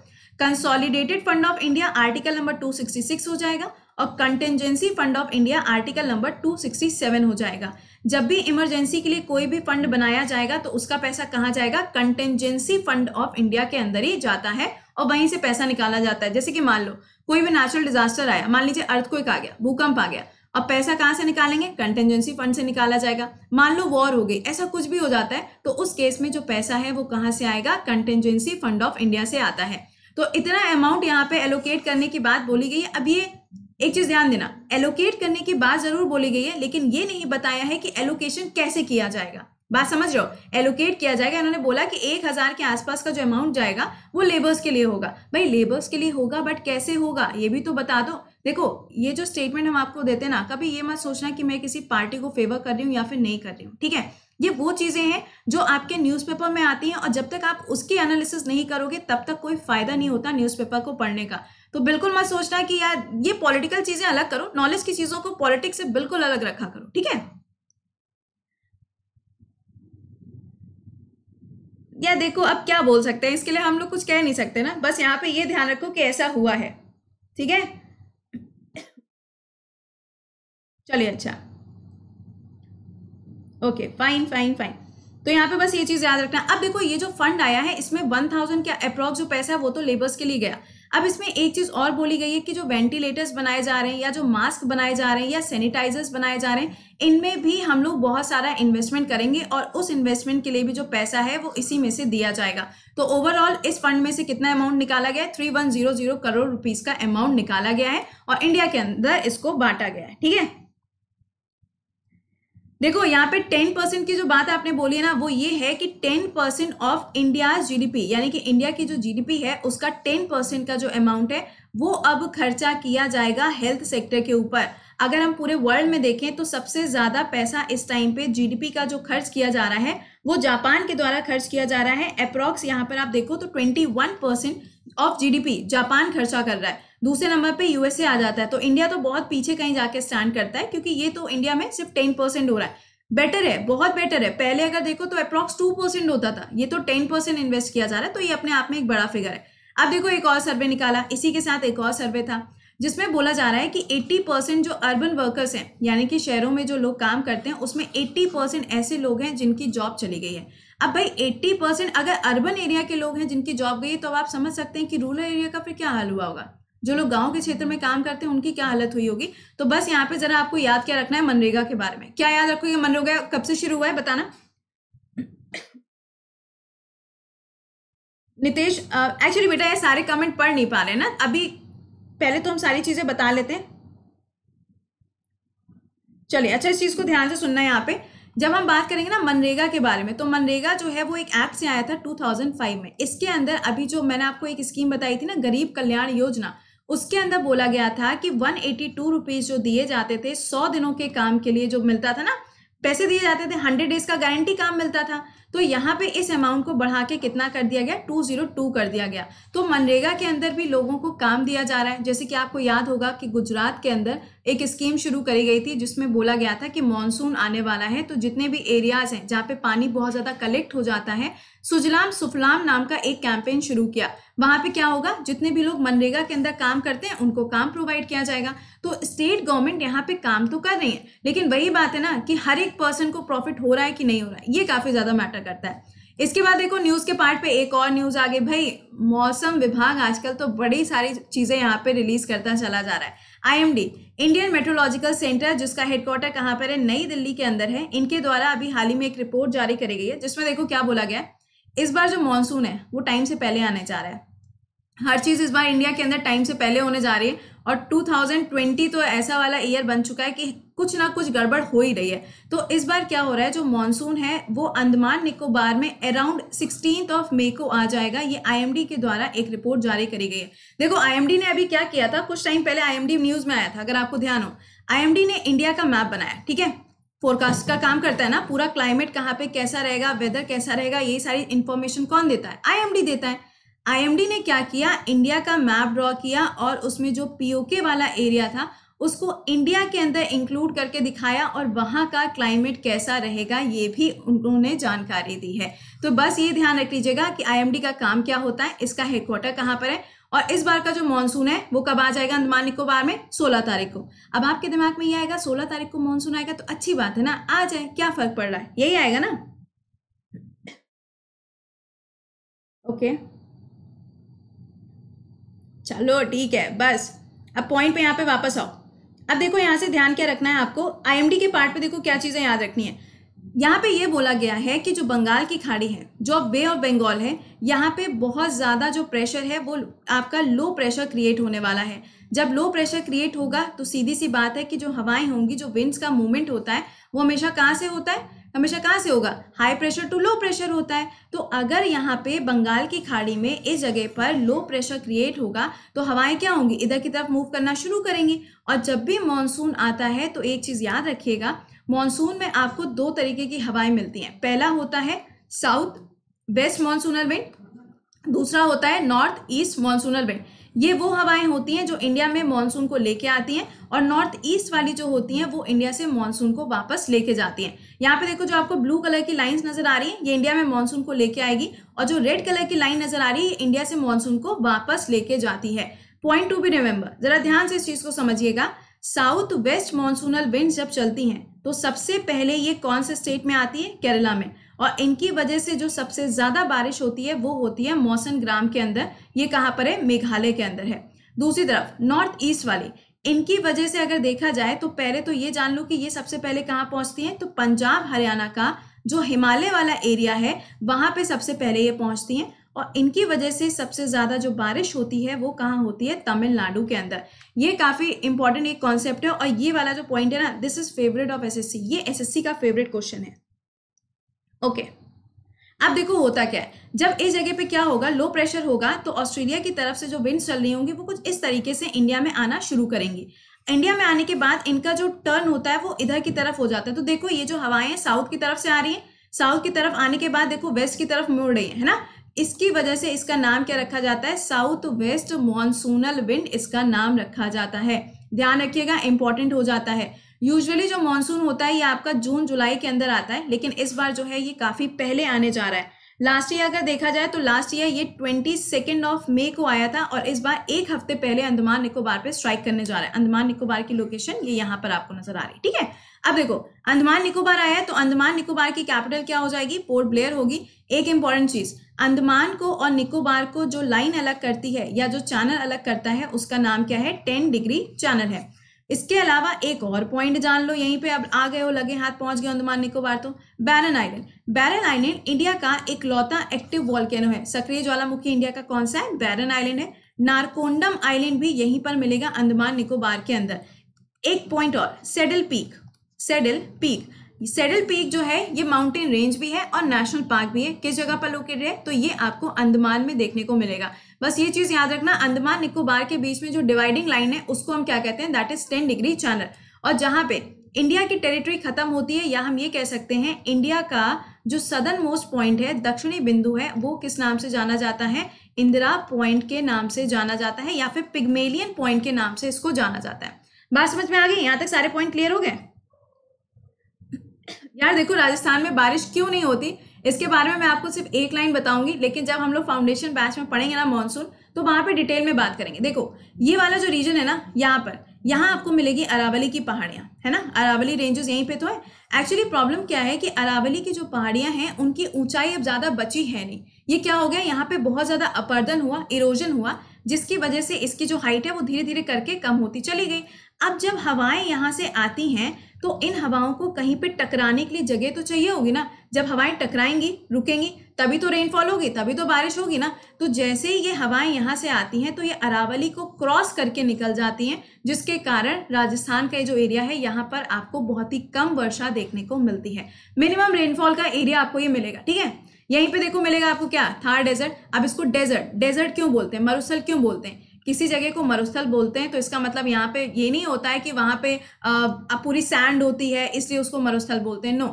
S1: consolidated fund of India article number 266 हो जाएगा और contingency fund of India article number 267 हो जाएगा जब भी इमरजेंसी के लिए कोई भी फंड बनाया जाएगा तो उसका पैसा कहाँ जाएगा कंटेंजेंसी फंड ऑफ इंडिया के अंदर ही जाता है और वहीं से पैसा निकाला जाता है जैसे कि मान लो कोई भी नेचुरल डिजास्टर आया मान लीजिए अर्थक्विक आ गया भूकंप आ गया अब पैसा कहाँ से निकालेंगे कंटेंजेंसी फंड से निकाला जाएगा मान लो वॉर हो गई ऐसा कुछ भी हो जाता है तो उस केस में जो पैसा है वो कहाँ से आएगा कंटेंजेंसी फंड ऑफ इंडिया से आता है तो इतना अमाउंट यहाँ पे एलोकेट करने की बात बोली गई है अब ये एक चीज ध्यान देना एलोकेट करने की बात जरूर बोली गई है लेकिन ये नहीं बताया है कि एलोकेशन कैसे किया जाएगा बात समझ रहे हो एलोकेट किया जाएगा इन्होंने बोला कि एक हजार के आसपास का जो अमाउंट जाएगा वो लेबर्स के लिए होगा भाई लेबर्स के लिए होगा बट कैसे होगा ये भी तो बता दो देखो ये जो स्टेटमेंट हम आपको देते ना कभी ये मत सोचना कि मैं किसी पार्टी को फेवर कर रही हूँ या फिर नहीं कर रही हूँ ठीक है ये वो चीज़ें हैं जो आपके न्यूज़पेपर में आती हैं और जब तक आप उसकी एनालिसिस नहीं करोगे तब तक कोई फ़ायदा नहीं होता न्यूज़पेपर को पढ़ने का तो बिल्कुल मत सोचना कि यार ये पॉलिटिकल चीज़ें अलग करो नॉलेज की चीज़ों को पॉलिटिक्स से बिल्कुल अलग रखा करो ठीक है या देखो अब क्या बोल सकते हैं इसके लिए हम लोग कुछ कह नहीं सकते ना बस यहाँ पे ये ध्यान रखो कि ऐसा हुआ है ठीक है चलिए अच्छा ओके फाइन फाइन फाइन तो यहाँ पे बस ये चीज़ याद रखना अब देखो ये जो फंड आया है इसमें वन थाउजेंड का अप्रॉक्स जो पैसा है वो तो लेबर्स के लिए गया अब इसमें एक चीज़ और बोली गई है कि जो वेंटिलेटर्स बनाए जा रहे हैं या जो मास्क बनाए जा रहे हैं या सैनिटाइजर्स बनाए जा रहे हैं इनमें भी हम लोग बहुत सारा इन्वेस्टमेंट करेंगे और उस इन्वेस्टमेंट के लिए भी जो पैसा है वो इसी में से दिया जाएगा तो ओवरऑल इस फंड में से कितना अमाउंट निकाला गया है three one zero zero crore rupees का अमाउंट निकाला गया है और इंडिया के अंदर इसको बांटा गया है ठीक है देखो यहाँ पे टेन परसेंट की जो बात आपने बोली है ना वो ये है कि ten percent of India GDP यानी कि इंडिया की जो जीडीपी है उसका टेन परसेंट का जो अमाउंट है वो अब खर्चा किया जाएगा हेल्थ सेक्टर के ऊपर अगर हम पूरे वर्ल्ड में देखें तो सबसे ज्यादा पैसा इस टाइम पे जीडीपी का जो खर्च किया जा रहा है वो जापान के द्वारा खर्च किया जा रहा है अप्रॉक्स यहाँ पर आप देखो तो twenty one percent of GDP Japan खर्चा कर रहा है दूसरे नंबर पे यूएसए आ जाता है तो इंडिया तो बहुत पीछे कहीं जाके स्टैंड करता है क्योंकि ये तो इंडिया में सिर्फ टेन परसेंट हो रहा है बेटर है बहुत बेटर है पहले अगर देखो तो अप्रॉक्स टू परसेंट होता था ये तो टेन परसेंट इन्वेस्ट किया जा रहा है तो ये अपने आप में एक बड़ा फिगर है अब देखो एक और सर्वे निकाला इसी के साथ एक और सर्वे था जिसमें बोला जा रहा है कि 80 परसेंट जो अर्बन वर्कर्स हैं यानी कि शहरों में जो लोग काम करते हैं उसमें 80 परसेंट ऐसे लोग हैं जिनकी जॉब चली गई है अब भाई एट्टी परसेंट अगर अर्बन एरिया के लोग हैं जिनकी जॉब गई तो आप समझ सकते हैं कि रूरल एरिया का फिर क्या हाल हुआ होगा जो लोग गांव के क्षेत्र में काम करते हैं उनकी क्या हालत हुई होगी तो बस यहाँ पे जरा आपको याद क्या रखना है मनरेगा के बारे में क्या याद रखोगे मनरेगा कब से शुरू हुआ है बताना नितेश एक्चुअली बेटा ये सारे कमेंट पढ़ नहीं पा रहे ना अभी पहले तो हम सारी चीजें बता लेते हैं चलिए अच्छा इस चीज को ध्यान से सुनना है यहाँ पे जब हम बात करेंगे ना मनरेगा के बारे में तो मनरेगा जो है वो एक ऐप से आया था 2005 में इसके अंदर अभी जो मैंने आपको एक स्कीम बताई थी ना गरीब कल्याण योजना उसके अंदर बोला गया था कि वन एटी जो दिए जाते थे सौ दिनों के काम के लिए जो मिलता था ना पैसे दिए जाते थे हंड्रेड डेज का गारंटी काम मिलता था तो यहाँ पे इस अमाउंट को बढ़ा के कितना कर दिया गया टू जीरो टू कर दिया गया तो मनरेगा के अंदर भी लोगों को काम दिया जा रहा है जैसे कि आपको याद होगा कि गुजरात के अंदर एक स्कीम शुरू करी गई थी जिसमें बोला गया था कि मानसून आने वाला है तो जितने भी एरियाज हैं जहाँ पे पानी बहुत ज़्यादा कलेक्ट हो जाता है सुजलाम सुफलाम नाम का एक कैंपेन शुरू किया वहां पे क्या होगा जितने भी लोग मनरेगा के अंदर काम करते हैं उनको काम प्रोवाइड किया जाएगा तो स्टेट गवर्नमेंट यहाँ पे काम तो कर रही है लेकिन वही बात है ना कि हर एक पर्सन को प्रॉफिट हो रहा है कि नहीं हो रहा है ये काफ़ी ज़्यादा मैटर मैटर करता है इसके बाद देखो न्यूज़ के पार्ट पे एक और न्यूज़ आ गई भाई मौसम विभाग आजकल तो बड़ी सारी चीज़ें यहाँ पे रिलीज करता चला जा रहा है आईएमडी इंडियन मेट्रोलॉजिकल सेंटर जिसका हेडक्वार्टर कहाँ पर है नई दिल्ली के अंदर है इनके द्वारा अभी हाल ही में एक रिपोर्ट जारी करी गई है जिसमें देखो क्या बोला गया है इस बार जो मानसून है वो टाइम से पहले आने जा रहा है हर चीज़ इस बार इंडिया के अंदर टाइम से पहले होने जा रही है और 2020 तो ऐसा वाला ईयर बन चुका है कि कुछ ना कुछ गड़बड़ हो ही रही है तो इस बार क्या हो रहा है जो मानसून है वो अंडमान निकोबार में अराउंड सिक्सटीन ऑफ मे को आ जाएगा ये आईएमडी के द्वारा एक रिपोर्ट जारी करी गई है देखो आईएमडी ने अभी क्या किया था कुछ टाइम पहले आईएमडी न्यूज़ में आया था अगर आपको ध्यान हो आई ने इंडिया का मैप बनाया ठीक है फोरकास्ट का काम करता है ना पूरा क्लाइमेट कहाँ पे कैसा रहेगा वेदर कैसा रहेगा ये सारी इन्फॉर्मेशन कौन देता है आई देता है आईएमडी ने क्या किया इंडिया का मैप ड्रॉ किया और उसमें जो पीओके वाला एरिया था उसको इंडिया के अंदर इंक्लूड करके दिखाया और वहाँ का क्लाइमेट कैसा रहेगा ये भी उन्होंने जानकारी दी है तो बस ये ध्यान रख लीजिएगा कि आईएमडी का काम क्या होता है इसका हेडक्वार्टर कहाँ पर है और इस बार का जो मानसून है वो कब आ जाएगा अंडमान निकोबार में 16 तारीख को अब आपके दिमाग में ये आएगा 16 तारीख को मानसून आएगा तो अच्छी बात है ना आ जाए क्या फर्क पड़ रहा है यही आएगा ना ओके okay. चलो ठीक है बस अब पॉइंट पे यहाँ पे वापस आओ अब देखो यहाँ से ध्यान क्या रखना है आपको आईएमडी के पार्ट पे देखो क्या चीज़ें याद रखनी है यहाँ पे ये बोला गया है कि जो बंगाल की खाड़ी है जो अब बे ऑफ बंगाल है यहाँ पे बहुत ज़्यादा जो प्रेशर है वो आपका लो प्रेशर क्रिएट होने वाला है जब लो प्रेशर क्रिएट होगा तो सीधी सी बात है कि जो हवाएं होंगी जो विंड्स का मूवमेंट होता है वो हमेशा कहाँ से होता है हमेशा कहाँ से होगा high pressure to low pressure होता है तो अगर यहाँ पे बंगाल की खाड़ी में इस जगह पर लो प्रेशर क्रिएट होगा तो हवाएं क्या होंगी इधर की तरफ मूव करना शुरू करेंगी और जब भी मानसून आता है तो एक चीज़ याद रखिएगा मानसून में आपको दो तरीके की हवाएं मिलती हैं पहला होता है साउथ वेस्ट मानसूनल विंड दूसरा होता है नॉर्थ ईस्ट मानसूनल विंड ये वो हवाएं होती हैं जो इंडिया में मानसून को लेके आती हैं और नॉर्थ ईस्ट वाली जो होती हैं वो इंडिया से मानसून को वापस लेके जाती हैं यहाँ पे देखो जो आपको ब्लू कलर की लाइंस नजर आ रही है ये इंडिया में मानसून को लेके आएगी और जो रेड कलर की लाइन नजर आ रही है इंडिया से मानसून को वापस लेके जाती है पॉइंट टू भी रिमेंबर जरा ध्यान से इस चीज को समझिएगा साउथ वेस्ट मानसूनल विंड जब चलती हैं तो सबसे पहले ये कौन से स्टेट में आती है केरला में और इनकी वजह से जो सबसे ज़्यादा बारिश होती है वो होती है मौसन ग्राम के अंदर ये कहाँ पर है मेघालय के अंदर है दूसरी तरफ नॉर्थ ईस्ट वाली इनकी वजह से अगर देखा जाए तो पहले तो ये जान लो कि ये सबसे पहले कहाँ पहुँचती हैं तो पंजाब हरियाणा का जो हिमालय वाला एरिया है वहाँ पे सबसे पहले ये पहुँचती हैं और इनकी वजह से सबसे ज़्यादा जो बारिश होती है वो कहाँ होती है तमिलनाडु के अंदर ये काफ़ी इंपॉर्टेंट एक कॉन्सेप्ट है और ये वाला जो पॉइंट है ना this is favourite of SSC ये एसएससी का फेवरेट क्वेश्चन है ओके अब देखो होता क्या है जब इस जगह पे क्या होगा लो प्रेशर होगा तो ऑस्ट्रेलिया की तरफ से जो विंड चल रही होंगी वो कुछ इस तरीके से इंडिया में आना शुरू करेंगी इंडिया में आने के बाद इनका जो टर्न होता है वो इधर की तरफ हो जाता है तो देखो ये जो हवाएं साउथ की तरफ से आ रही हैं साउथ की तरफ आने के बाद देखो वेस्ट की तरफ मुड़ रही है, ना इसकी वजह से इसका नाम क्या रखा जाता है साउथ वेस्ट मॉनसूनल विंड इसका नाम रखा जाता है ध्यान रखिएगा इंपॉर्टेंट हो जाता है यूजुअली जो मानसून होता है ये आपका जून जुलाई के अंदर आता है लेकिन इस बार जो है ये काफ़ी पहले आने जा रहा है लास्ट ईयर अगर देखा जाए तो लास्ट ईयर ये ट्वेंटी सेकेंड ऑफ मे को आया था और इस बार एक हफ्ते पहले अंदमान निकोबार पे स्ट्राइक करने जा रहा है अंदमान निकोबार की लोकेशन ये यहाँ पर आपको नजर आ रही है ठीक है अब देखो अंदमान निकोबार आया तो अंदमान निकोबार की कैपिटल क्या हो जाएगी पोर्ट ब्लेयर होगी एक इंपॉर्टेंट चीज अंदमान को और निकोबार को जो लाइन अलग करती है या जो चैनल अलग करता है उसका नाम क्या है टेन डिग्री चैनल है इसके अलावा एक और पॉइंट जान लो यहीं पे अब आ गए हो लगे हाथ पहुंच गए अंदमान निकोबार तो Barren Island Barren Island India का एक लौता एक्टिव वॉल्केनो है सक्रिय ज्वालामुखी इंडिया का कौन सा है बैरन आइलैंड है नारकोंडम आइलैंड भी यहीं पर मिलेगा अंदमान निकोबार के अंदर एक पॉइंट और saddle peak saddle peak saddle peak जो है ये माउंटेन रेंज भी है और नेशनल पार्क भी है किस जगह पर लोकेटेड है तो ये आपको अंदमान में देखने को मिलेगा बस ये चीज़ याद रखना अंदमान निकोबार के बीच में जो डिवाइडिंग लाइन है उसको हम क्या कहते हैं that is ten degree channel और जहां पे इंडिया की टेरिटरी खत्म होती है या हम ये कह सकते हैं इंडिया का जो सदर्न मोस्ट पॉइंट है दक्षिणी बिंदु है वो किस नाम से जाना जाता है इंदिरा पॉइंट के नाम से जाना जाता है या फिर पिगमेलियन पॉइंट के नाम से इसको जाना जाता है बात समझ में आ गई यहाँ तक सारे पॉइंट क्लियर हो गए यार देखो राजस्थान में बारिश क्यों नहीं होती इसके बारे में मैं आपको सिर्फ एक लाइन बताऊंगी लेकिन जब हम लोग फाउंडेशन बैच में पढ़ेंगे ना मानसून तो वहाँ पे डिटेल में बात करेंगे देखो ये वाला जो रीजन है ना यहाँ पर यहाँ आपको मिलेगी अरावली की पहाड़ियाँ है ना अरावली रेंजेस यहीं पे तो है एक्चुअली प्रॉब्लम क्या है कि अरावली की जो पहाड़ियाँ हैं उनकी ऊंचाई अब ज़्यादा बची है नहीं ये क्या हो गया यहाँ पे बहुत ज़्यादा अपर्दन हुआ इरोजन हुआ जिसकी वजह से इसकी जो हाइट है वो धीरे धीरे करके कम होती चली गई अब जब हवाएं यहाँ से आती हैं तो इन हवाओं को कहीं पे टकराने के लिए जगह तो चाहिए होगी ना जब हवाएं टकराएंगी रुकेंगी तभी तो रेनफॉल होगी तभी तो बारिश होगी ना तो जैसे ही ये हवाएं यहाँ से आती हैं तो ये अरावली को क्रॉस करके निकल जाती हैं जिसके कारण राजस्थान का जो एरिया है यहाँ पर आपको बहुत ही कम वर्षा देखने को मिलती है मिनिमम रेनफॉल का एरिया आपको ये मिलेगा ठीक है यहीं पे देखो मिलेगा आपको क्या थार डेजर्ट अब इसको डेजर्ट डेजर्ट क्यों बोलते हैं मरुसल क्यों बोलते हैं किसी जगह को मरुस्थल बोलते हैं तो इसका मतलब यहाँ पे ये नहीं होता है कि वहाँ पे अब पूरी सैंड होती है इसलिए उसको मरुस्थल बोलते हैं नो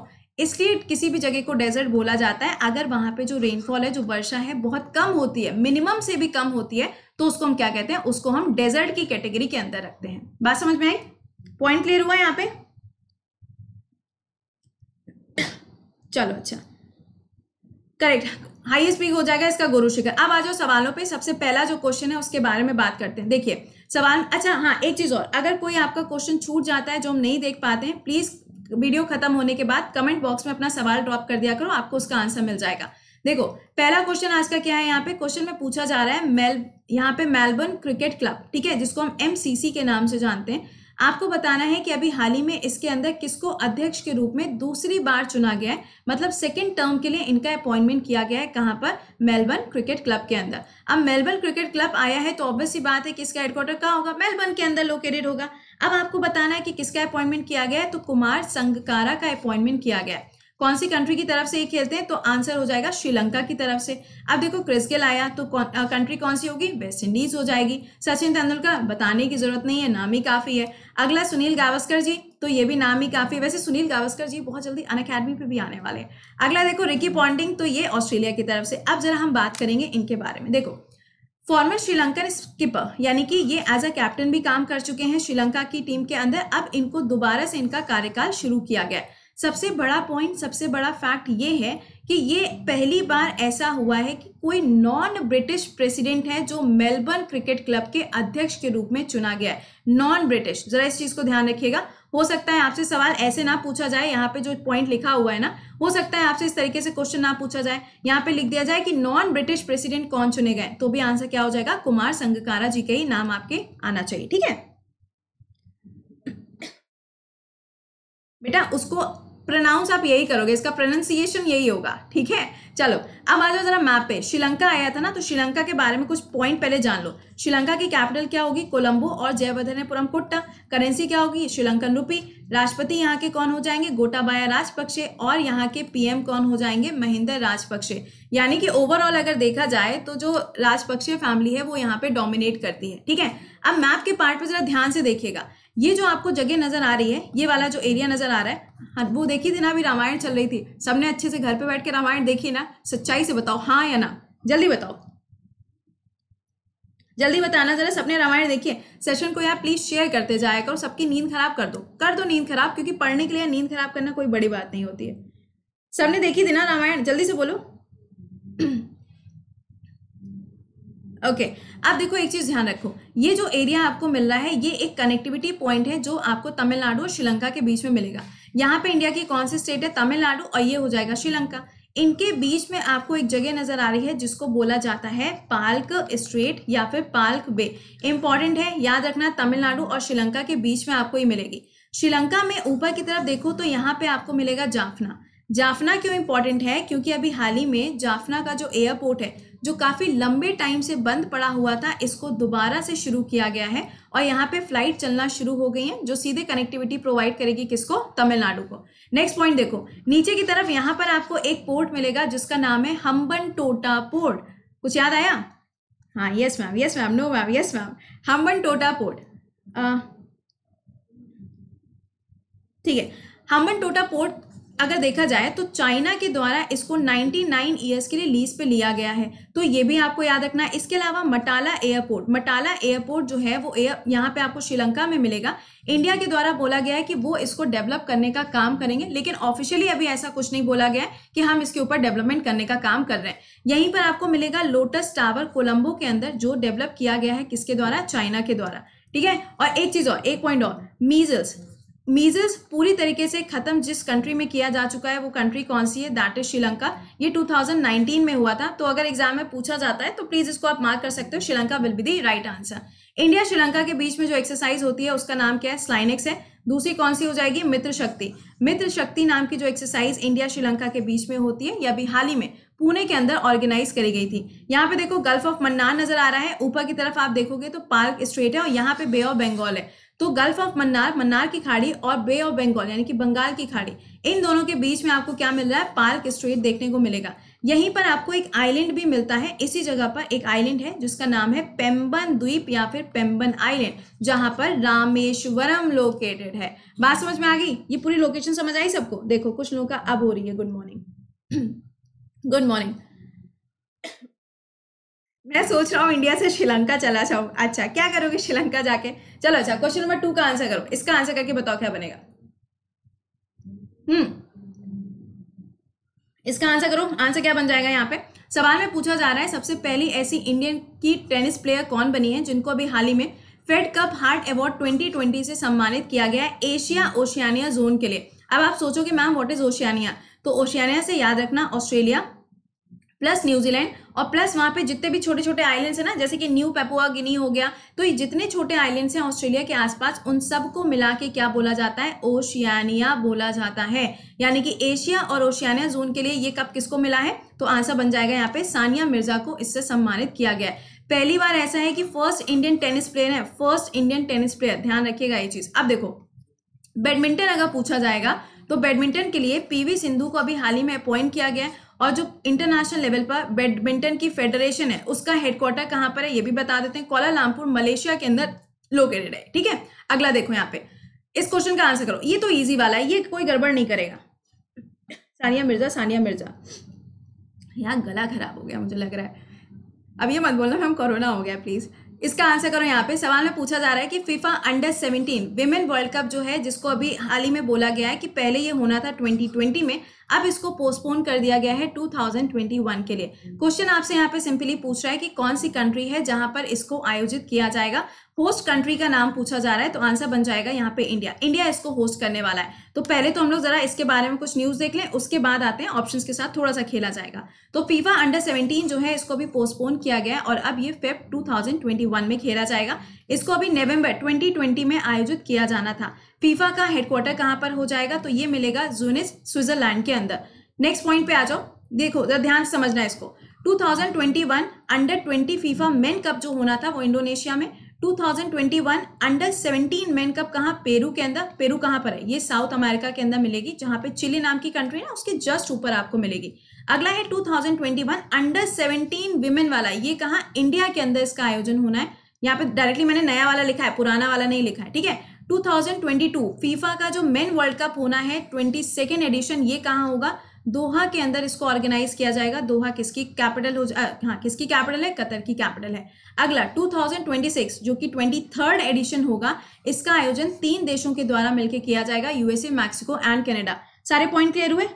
S1: इसलिए किसी भी जगह को डेजर्ट बोला जाता है अगर वहाँ पे जो रेनफॉल है जो वर्षा है बहुत कम होती है मिनिमम से भी कम होती है तो उसको हम क्या कहते हैं उसको हम डेजर्ट की कैटेगरी के अंदर रखते हैं बात समझ में आई पॉइंट क्लियर हुआ यहाँ पे *coughs* चलो अच्छा करेक्ट हाईएस्ट पीक हो जाएगा इसका गुरु शिखर अब आ जाओ सवालों पे सबसे पहला जो क्वेश्चन है उसके बारे में बात करते हैं देखिए सवाल अच्छा हाँ एक चीज़ और अगर कोई आपका क्वेश्चन छूट जाता है जो हम नहीं देख पाते हैं प्लीज़ वीडियो खत्म होने के बाद कमेंट बॉक्स में अपना सवाल ड्रॉप कर दिया करो आपको उसका आंसर मिल जाएगा देखो पहला क्वेश्चन आज का क्या है यहाँ पे क्वेश्चन में पूछा जा रहा है मेल यहाँ पे मेलबर्न क्रिकेट क्लब ठीक है जिसको हम एम के नाम से जानते हैं आपको बताना है कि अभी हाल ही में इसके अंदर किसको अध्यक्ष के रूप में दूसरी बार चुना गया है मतलब सेकेंड टर्म के लिए इनका अपॉइंटमेंट किया गया है कहाँ पर मेलबर्न क्रिकेट क्लब के अंदर अब मेलबर्न क्रिकेट क्लब आया है तो ही बात है कि इसका हेडक्वार्टर कहाँ होगा मेलबर्न के अंदर लोकेटेड होगा अब आपको बताना है कि किसका अपॉइंटमेंट किया गया है तो कुमार संगकारा का अपॉइंटमेंट किया गया है कौन सी कंट्री की तरफ से ये खेलते हैं तो आंसर हो जाएगा श्रीलंका की तरफ से अब देखो क्रिस्गेल आया तो कौन, कंट्री कौन सी होगी वेस्ट इंडीज हो जाएगी सचिन तेंदुलकर बताने की जरूरत नहीं है नाम ही काफ़ी है अगला सुनील गावस्कर जी तो ये भी नाम ही काफ़ी वैसे सुनील गावस्कर जी बहुत जल्दी अन अकेडमी पर भी आने वाले हैं अगला देखो रिकी पॉन्टिंग तो ये ऑस्ट्रेलिया की तरफ से अब जरा हम बात करेंगे इनके बारे में देखो फॉर्मर श्रीलंकन स्किपर यानी कि ये एज अ कैप्टन भी काम कर चुके हैं श्रीलंका की टीम के अंदर अब इनको दोबारा से इनका कार्यकाल शुरू किया गया है सबसे बड़ा पॉइंट सबसे बड़ा फैक्ट ये है कि ये पहली बार ऐसा हुआ है कि कोई नॉन ब्रिटिश प्रेसिडेंट है जो मेलबर्न क्रिकेट क्लब के अध्यक्ष के रूप में चुना गया है नॉन ब्रिटिश जरा इस चीज को ध्यान रखिएगा हो सकता है आपसे सवाल ऐसे ना पूछा जाए यहाँ पे जो पॉइंट लिखा हुआ है ना हो सकता है आपसे इस तरीके से क्वेश्चन ना पूछा जाए यहाँ पे लिख दिया जाए कि नॉन ब्रिटिश प्रेसिडेंट कौन चुने गए तो भी आंसर क्या हो जाएगा कुमार संगकारा जी का ही नाम आपके आना चाहिए ठीक है *coughs* बेटा उसको प्रोनाउंस आप यही करोगे इसका प्रोनाउंसिएशन यही होगा ठीक है चलो अब आ जाओ जरा मैप पे श्रीलंका आया था ना तो श्रीलंका के बारे में कुछ पॉइंट पहले जान लो श्रीलंका की कैपिटल क्या होगी कोलंबो और जयवर्धनपुरम कुट्टा करेंसी क्या होगी श्रीलंकन रूपी राष्ट्रपति यहाँ के कौन हो जाएंगे गोटाबाया राजपक्षे और यहाँ के पीएम कौन हो जाएंगे महिंदर राजपक्षे यानी कि ओवरऑल अगर देखा जाए तो जो राजपक्षे फैमिली है वो यहाँ पे डोमिनेट करती है ठीक है अब मैप के पार्ट पर जरा ध्यान से देखिएगा ये जो आपको जगह नजर आ रही है ये वाला जो एरिया नजर आ रहा है हाँ, वो देखी थी ना अभी रामायण चल रही थी सबने अच्छे से घर पे बैठ के रामायण देखी ना सच्चाई से बताओ हाँ या ना जल्दी बताओ जल्दी बताना जरा सबने रामायण देखिए सेशन को यार प्लीज शेयर करते जाया करो सबकी नींद खराब कर दो कर दो नींद खराब क्योंकि पढ़ने के लिए नींद खराब करना कोई बड़ी बात नहीं होती है सबने देखी थी ना रामायण जल्दी से बोलो *clears throat* ओके okay. आप देखो एक चीज़ ध्यान रखो ये जो एरिया आपको मिल रहा है ये एक कनेक्टिविटी पॉइंट है जो आपको तमिलनाडु और श्रीलंका के बीच में मिलेगा यहाँ पे इंडिया की कौन सी स्टेट है तमिलनाडु और ये हो जाएगा श्रीलंका इनके बीच में आपको एक जगह नजर आ रही है जिसको बोला जाता है पाल्क स्ट्रेट या फिर पाल्क बे इंपॉर्टेंट है याद रखना तमिलनाडु और श्रीलंका के बीच में आपको ये मिलेगी श्रीलंका में ऊपर की तरफ देखो तो यहाँ पे आपको मिलेगा जाफना जाफना क्यों इंपॉर्टेंट है क्योंकि अभी हाल ही में जाफना का जो एयरपोर्ट है जो काफ़ी लंबे टाइम से बंद पड़ा हुआ था इसको दोबारा से शुरू किया गया है और यहाँ पे फ्लाइट चलना शुरू हो गई हैं जो सीधे कनेक्टिविटी प्रोवाइड करेगी किसको तमिलनाडु को नेक्स्ट पॉइंट देखो नीचे की तरफ यहाँ पर आपको एक पोर्ट मिलेगा जिसका नाम है हम्बन टोटा पोर्ट कुछ याद आया हाँ yes ma'am yes ma'am no ma'am yes ma'am Hambantota port ठीक है हम्बन टोटा पोर्ट अगर देखा जाए तो चाइना के द्वारा इसको 99 ईयर्स के लिए लीज पे लिया गया है तो ये भी आपको याद रखना है इसके अलावा मटाला एयरपोर्ट मटाला एयरपोर्ट जो है वो एयर यहाँ पे आपको श्रीलंका में मिलेगा इंडिया के द्वारा बोला गया है कि वो इसको डेवलप करने का काम करेंगे लेकिन ऑफिशियली अभी ऐसा कुछ नहीं बोला गया है कि हम इसके ऊपर डेवलपमेंट करने का काम कर रहे हैं यहीं पर आपको मिलेगा लोटस टावर कोलंबो के अंदर जो डेवलप किया गया है किसके द्वारा चाइना के द्वारा ठीक है और एक चीज़ और एक पॉइंट और मीजल्स मीजल्स पूरी तरीके से खत्म जिस कंट्री में किया जा चुका है वो कंट्री कौन सी है दैट इज श्रीलंका ये 2019 में हुआ था तो अगर एग्जाम में पूछा जाता है तो प्लीज इसको आप मार्क कर सकते हो Sri Lanka will be the right answer India Sri Lanka के बीच में जो एक्सरसाइज होती है उसका नाम क्या है स्लाइनिक्स है दूसरी कौन सी हो जाएगी मित्र शक्ति मित्र शक्ति नाम की जो एक्सरसाइज इंडिया श्रीलंका के बीच में होती है या अभी हाल ही में पुणे के अंदर ऑर्गेनाइज करी गई थी यहाँ पे देखो गल्फ ऑफ मन्नार नजर आ रहा है ऊपर की तरफ आप देखोगे तो पार्क स्ट्रेट है और यहाँ पे बे ऑफ बंगाल है तो गल्फ ऑफ मन्नार मन्नार की खाड़ी और बे ऑफ बंगाल यानी कि बंगाल की खाड़ी इन दोनों के बीच में आपको क्या मिल रहा है पार्क स्ट्रीट देखने को मिलेगा यहीं पर आपको एक आइलैंड भी मिलता है इसी जगह पर एक आइलैंड है जिसका नाम है पेम्बन द्वीप या फिर पेम्बन आइलैंड जहां पर रामेश्वरम लोकेटेड है बात समझ में आ गई ये पूरी लोकेशन समझ आई सबको देखो कुछ लोगों का अब हो रही है गुड मॉर्निंग गुड मॉर्निंग मैं सोच रहा हूँ इंडिया से श्रीलंका चला जाऊँ अच्छा क्या करोगे श्रीलंका जाके चलो अच्छा क्वेश्चन नंबर टू का आंसर करो इसका आंसर करके बताओ क्या बनेगा हम्म इसका आंसर करो आंसर क्या बन जाएगा यहाँ पे सवाल में पूछा जा रहा है सबसे पहली ऐसी इंडियन की टेनिस प्लेयर कौन बनी है जिनको अभी हाल ही में फेड कप हार्ट अवार्ड 2020 से सम्मानित किया गया है एशिया ओशियानिया जोन के लिए अब आप सोचोगे मैम व्हाट इज ओशियानिया तो ओशियानिया से याद रखना ऑस्ट्रेलिया प्लस न्यूजीलैंड और प्लस वहाँ पे जितने भी छोटे छोटे आइलैंड्स हैं ना जैसे कि न्यू पेपुआ गिनी हो गया तो ये जितने छोटे आइलैंड्स हैं ऑस्ट्रेलिया के आसपास उन सबको मिला के क्या बोला जाता है ओशियानिया बोला जाता है यानी कि एशिया और ओशियानिया जोन के लिए ये कप किसको मिला है तो आंसर बन जाएगा यहाँ पे सानिया मिर्जा को इससे सम्मानित किया गया पहली बार ऐसा है कि फर्स्ट इंडियन टेनिस प्लेयर है फर्स्ट इंडियन टेनिस प्लेयर ध्यान रखिएगा ये चीज अब देखो बैडमिंटन अगर पूछा जाएगा तो बैडमिंटन के लिए पीवी सिंधु को अभी हाल ही में अपॉइंट किया गया है और जो इंटरनेशनल लेवल पर बैडमिंटन की फेडरेशन है उसका हेडक्वार्टर कहाँ पर है ये भी बता देते हैं कोलालमपुर मलेशिया के अंदर लोकेटेड है ठीक है अगला देखो यहाँ पे इस क्वेश्चन का आंसर करो ये तो ईजी वाला है ये कोई गड़बड़ नहीं करेगा सानिया मिर्जा सानिया मिर्जा यहाँ गला खराब हो गया मुझे लग रहा है अब ये मत बोलना मैम कोरोना हो गया प्लीज़ इसका आंसर करो यहाँ पे सवाल में पूछा जा रहा है कि FIFA under 17 women world cup जो है जिसको अभी हाल ही में बोला गया है कि पहले ये होना था 2020 में अब इसको पोस्टपोन कर दिया गया है 2021 के लिए क्वेश्चन आपसे यहाँ पे सिंपली पूछ रहा है कि कौन सी कंट्री है जहां पर इसको आयोजित किया जाएगा होस्ट कंट्री का नाम पूछा जा रहा है तो आंसर बन जाएगा यहाँ पे इंडिया इंडिया इसको होस्ट करने वाला है तो पहले तो हम लोग जरा इसके बारे में कुछ न्यूज देख लें उसके बाद आते हैं ऑप्शन के साथ थोड़ा सा खेला जाएगा तो फीफा अंडर सेवनटीन जो है इसको भी पोस्टपोन किया गया और अब ये फेफ टू में खेला जाएगा इसको अभी नवम्बर ट्वेंटी में आयोजित किया जाना था फीफा का हेडक्वार्टर कहाँ पर हो जाएगा तो ये मिलेगा जूनिस स्विट्जरलैंड के अंदर नेक्स्ट पॉइंट पे आ जाओ देखो जरा ध्यान समझना इसको 2021 अंडर 20 फीफा मेन कप जो होना था वो इंडोनेशिया में 2021 अंडर 17 मेन कप कहाँ पेरू के अंदर पेरू कहाँ पर है ये साउथ अमेरिका के अंदर मिलेगी जहाँ पे चिली नाम की कंट्री ना उसके जस्ट ऊपर आपको मिलेगी अगला है 2021 अंडर 17 विमेन वाला ये कहाँ इंडिया के अंदर इसका आयोजन होना है यहाँ पे डायरेक्टली मैंने नया वाला लिखा है पुराना वाला नहीं लिखा है ठीक है 2022 फीफा का जो मेन वर्ल्ड कप होना है ट्वेंटी एडिशन ये कहाँ होगा दोहा के अंदर इसको ऑर्गेनाइज किया जाएगा दोहा किसकी कैपिटल हो जाए हाँ किसकी कैपिटल है कतर की कैपिटल है अगला 2026 जो कि ट्वेंटी एडिशन होगा इसका आयोजन तीन देशों के द्वारा मिलकर किया जाएगा यूएसए मैक्सिको एंड कनाडा सारे पॉइंट क्लियर हुए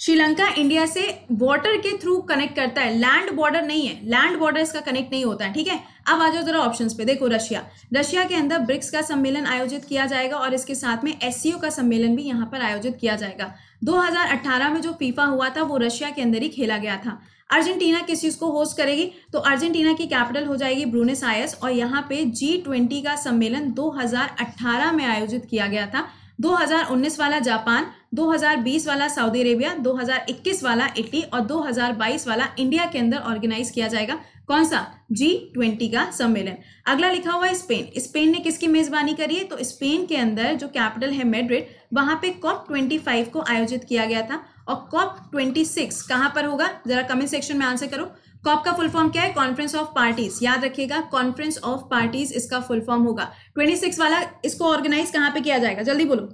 S1: श्रीलंका इंडिया से वाटर के थ्रू कनेक्ट करता है लैंड बॉर्डर नहीं है लैंड बॉर्डर इसका कनेक्ट नहीं होता है ठीक है अब आ जाओ जरा ऑप्शंस पे देखो रशिया रशिया के अंदर ब्रिक्स का सम्मेलन आयोजित किया जाएगा और इसके साथ में एस का सम्मेलन भी यहाँ पर आयोजित किया जाएगा 2018 में जो फीफा हुआ था वो रशिया के अंदर ही खेला गया था अर्जेंटीना किस चीज़ को होस्ट करेगी तो अर्जेंटीना की कैपिटल हो जाएगी ब्रूनेस आयस और यहाँ पे जी ट्वेंटी का सम्मेलन 2018 में आयोजित किया गया था 2019 वाला जापान 2020 वाला सऊदी अरेबिया 2021 वाला इटली और 2022 वाला इंडिया के अंदर ऑर्गेनाइज किया जाएगा कौन सा जी ट्वेंटी का सम्मेलन अगला लिखा हुआ है स्पेन स्पेन ने किसकी मेजबानी करी है तो स्पेन के अंदर जो कैपिटल है मेड्रिड वहां पे कॉप ट्वेंटी फाइव को आयोजित किया गया था और कॉप ट्वेंटी सिक्स कहां पर होगा जरा कमेंट सेक्शन में आंसर करो कॉप का फुल फॉर्म क्या है कॉन्फ्रेंस ऑफ पार्टीज याद रखिएगा कॉन्फ्रेंस ऑफ पार्टीज इसका फुल फॉर्म होगा ट्वेंटी सिक्स वाला इसको ऑर्गेनाइज कहां पे किया जाएगा जल्दी बोलो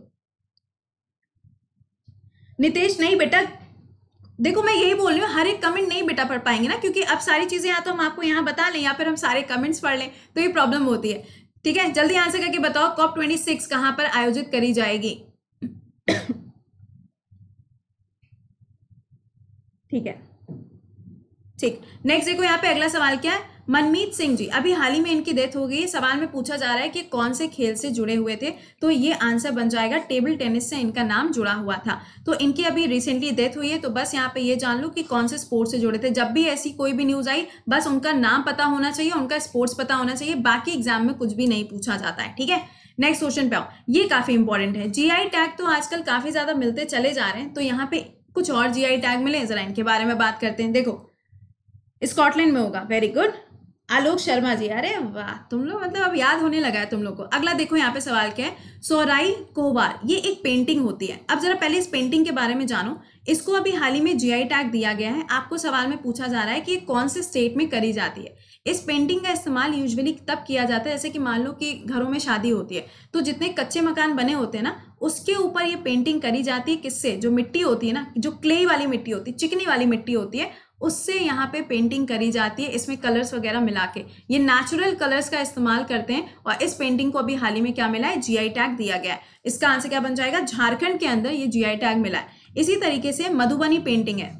S1: नितेश नहीं बेटा देखो मैं यही बोल रही हूँ हर एक कमेंट नहीं बेटा पढ़ पाएंगे ना क्योंकि अब सारी चीज़ें या तो हम आपको यहाँ बता लें या फिर हम सारे कमेंट्स पढ़ लें तो ये प्रॉब्लम होती है ठीक है जल्दी आंसर करके बताओ कॉप ट्वेंटी सिक्स कहाँ पर आयोजित करी जाएगी ठीक है ठीक नेक्स्ट देखो यहाँ पे अगला सवाल क्या है मनमीत सिंह जी अभी हाल ही में इनकी डेथ हो गई सवाल में पूछा जा रहा है कि कौन से खेल से जुड़े हुए थे तो ये आंसर बन जाएगा टेबल टेनिस से इनका नाम जुड़ा हुआ था तो इनकी अभी रिसेंटली डेथ हुई है तो बस यहाँ पे ये जान लो कि कौन से स्पोर्ट्स से जुड़े थे जब भी ऐसी कोई भी न्यूज आई बस उनका नाम पता होना चाहिए उनका स्पोर्ट्स पता होना चाहिए बाकी एग्जाम में कुछ भी नहीं पूछा जाता है ठीक है नेक्स्ट क्वेश्चन पे आओ ये काफी इंपॉर्टेंट है आई टैग तो आजकल काफी ज्यादा मिलते चले जा रहे हैं तो यहाँ पे कुछ और आई टैग मिले जरा इनके बारे में बात करते हैं देखो स्कॉटलैंड में होगा वेरी गुड आलोक शर्मा जी अरे वाह तुम लोग मतलब अब याद होने लगा है तुम लोग को अगला देखो यहाँ पे सवाल क्या है सोराई कोहबार ये एक पेंटिंग होती है अब जरा पहले इस पेंटिंग के बारे में जानो इसको अभी हाल ही में जीआई टैग दिया गया है आपको सवाल में पूछा जा रहा है कि ये कौन से स्टेट में करी जाती है इस पेंटिंग का इस्तेमाल यूजली तब किया जाता है जैसे कि मान लो कि घरों में शादी होती है तो जितने कच्चे मकान बने होते हैं ना उसके ऊपर ये पेंटिंग करी जाती है किससे जो मिट्टी होती है ना जो क्ले वाली मिट्टी होती है चिकनी वाली मिट्टी होती है उससे यहाँ पे पेंटिंग करी जाती है इसमें कलर्स वगैरह मिला के ये नेचुरल कलर्स का इस्तेमाल करते हैं और इस पेंटिंग को अभी हाल ही में क्या मिला है जीआई टैग दिया गया है इसका आंसर क्या बन जाएगा झारखंड के अंदर ये जीआई टैग मिला है इसी तरीके से मधुबनी पेंटिंग है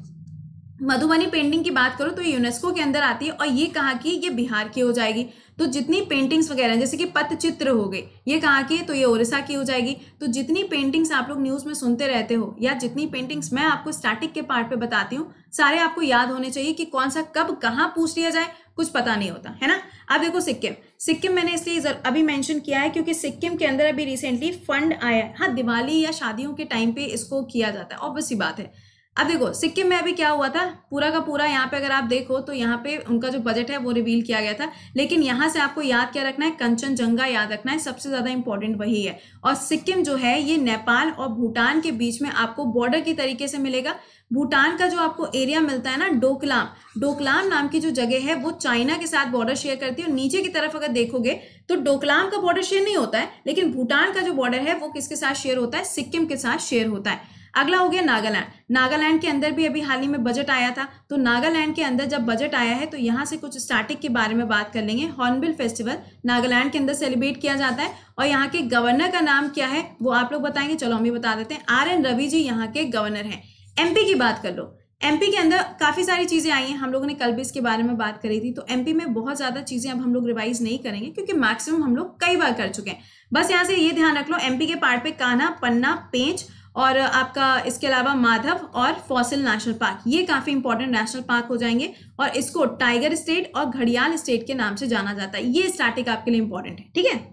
S1: मधुबनी पेंटिंग की बात करो तो यूनेस्को के अंदर आती है और ये कहा कि ये बिहार की हो जाएगी तो जितनी पेंटिंग्स वगैरह जैसे कि चित्र हो गए ये कहाँ की है तो ये ओरिसा की हो जाएगी तो जितनी पेंटिंग्स आप लोग न्यूज़ में सुनते रहते हो या जितनी पेंटिंग्स मैं आपको स्टैटिक के पार्ट पे बताती हूँ सारे आपको याद होने चाहिए कि कौन सा कब कहाँ पूछ लिया जाए कुछ पता नहीं होता है ना अब देखो सिक्किम सिक्किम मैंने इसलिए अभी मेंशन किया है क्योंकि सिक्किम के अंदर अभी रिसेंटली फंड आया है हाँ दिवाली या शादियों के टाइम पे इसको किया जाता है ऑब्वियस ही बात है अब देखो सिक्किम में अभी क्या हुआ था पूरा का पूरा यहाँ पे अगर आप देखो तो यहाँ पे उनका जो बजट है वो रिवील किया गया था लेकिन यहाँ से आपको याद क्या रखना है कंचनजंगा याद रखना है सबसे ज़्यादा इंपॉर्टेंट वही है और सिक्किम जो है ये नेपाल और भूटान के बीच में आपको बॉर्डर की तरीके से मिलेगा भूटान का जो आपको एरिया मिलता है ना डोकलाम डोकलाम नाम की जो जगह है वो चाइना के साथ बॉर्डर शेयर करती है और नीचे की तरफ अगर देखोगे तो डोकलाम का बॉर्डर शेयर नहीं होता है लेकिन भूटान का जो बॉर्डर है वो किसके साथ शेयर होता है सिक्किम के साथ शेयर होता है अगला हो गया नागालैंड नागालैंड के अंदर भी अभी हाल ही में बजट आया था तो नागालैंड के अंदर जब बजट आया है तो यहाँ से कुछ स्टार्टिंग के बारे में बात कर लेंगे हॉर्नबिल फेस्टिवल नागालैंड के अंदर सेलिब्रेट किया जाता है और यहाँ के गवर्नर का नाम क्या है वो आप लोग बताएंगे चलो हम भी बता देते हैं आर एन रवि जी यहाँ के गवर्नर हैं एमपी की बात कर लो एमपी के अंदर काफ़ी सारी चीज़ें आई हैं हम लोगों ने कल भी इसके बारे में बात करी थी तो एमपी में बहुत ज़्यादा चीज़ें अब हम लोग रिवाइज नहीं करेंगे क्योंकि मैक्सिमम हम लोग कई बार कर चुके हैं बस यहाँ से ये ध्यान रख लो एमपी के पार्ट पे काना पन्ना पेंच और आपका इसके अलावा माधव और फॉसिल नेशनल पार्क ये काफ़ी इंपॉर्टेंट नेशनल पार्क हो जाएंगे और इसको टाइगर स्टेट और घड़ियाल स्टेट के नाम से जाना जाता है ये स्टैटिक आपके लिए इंपॉर्टेंट है ठीक है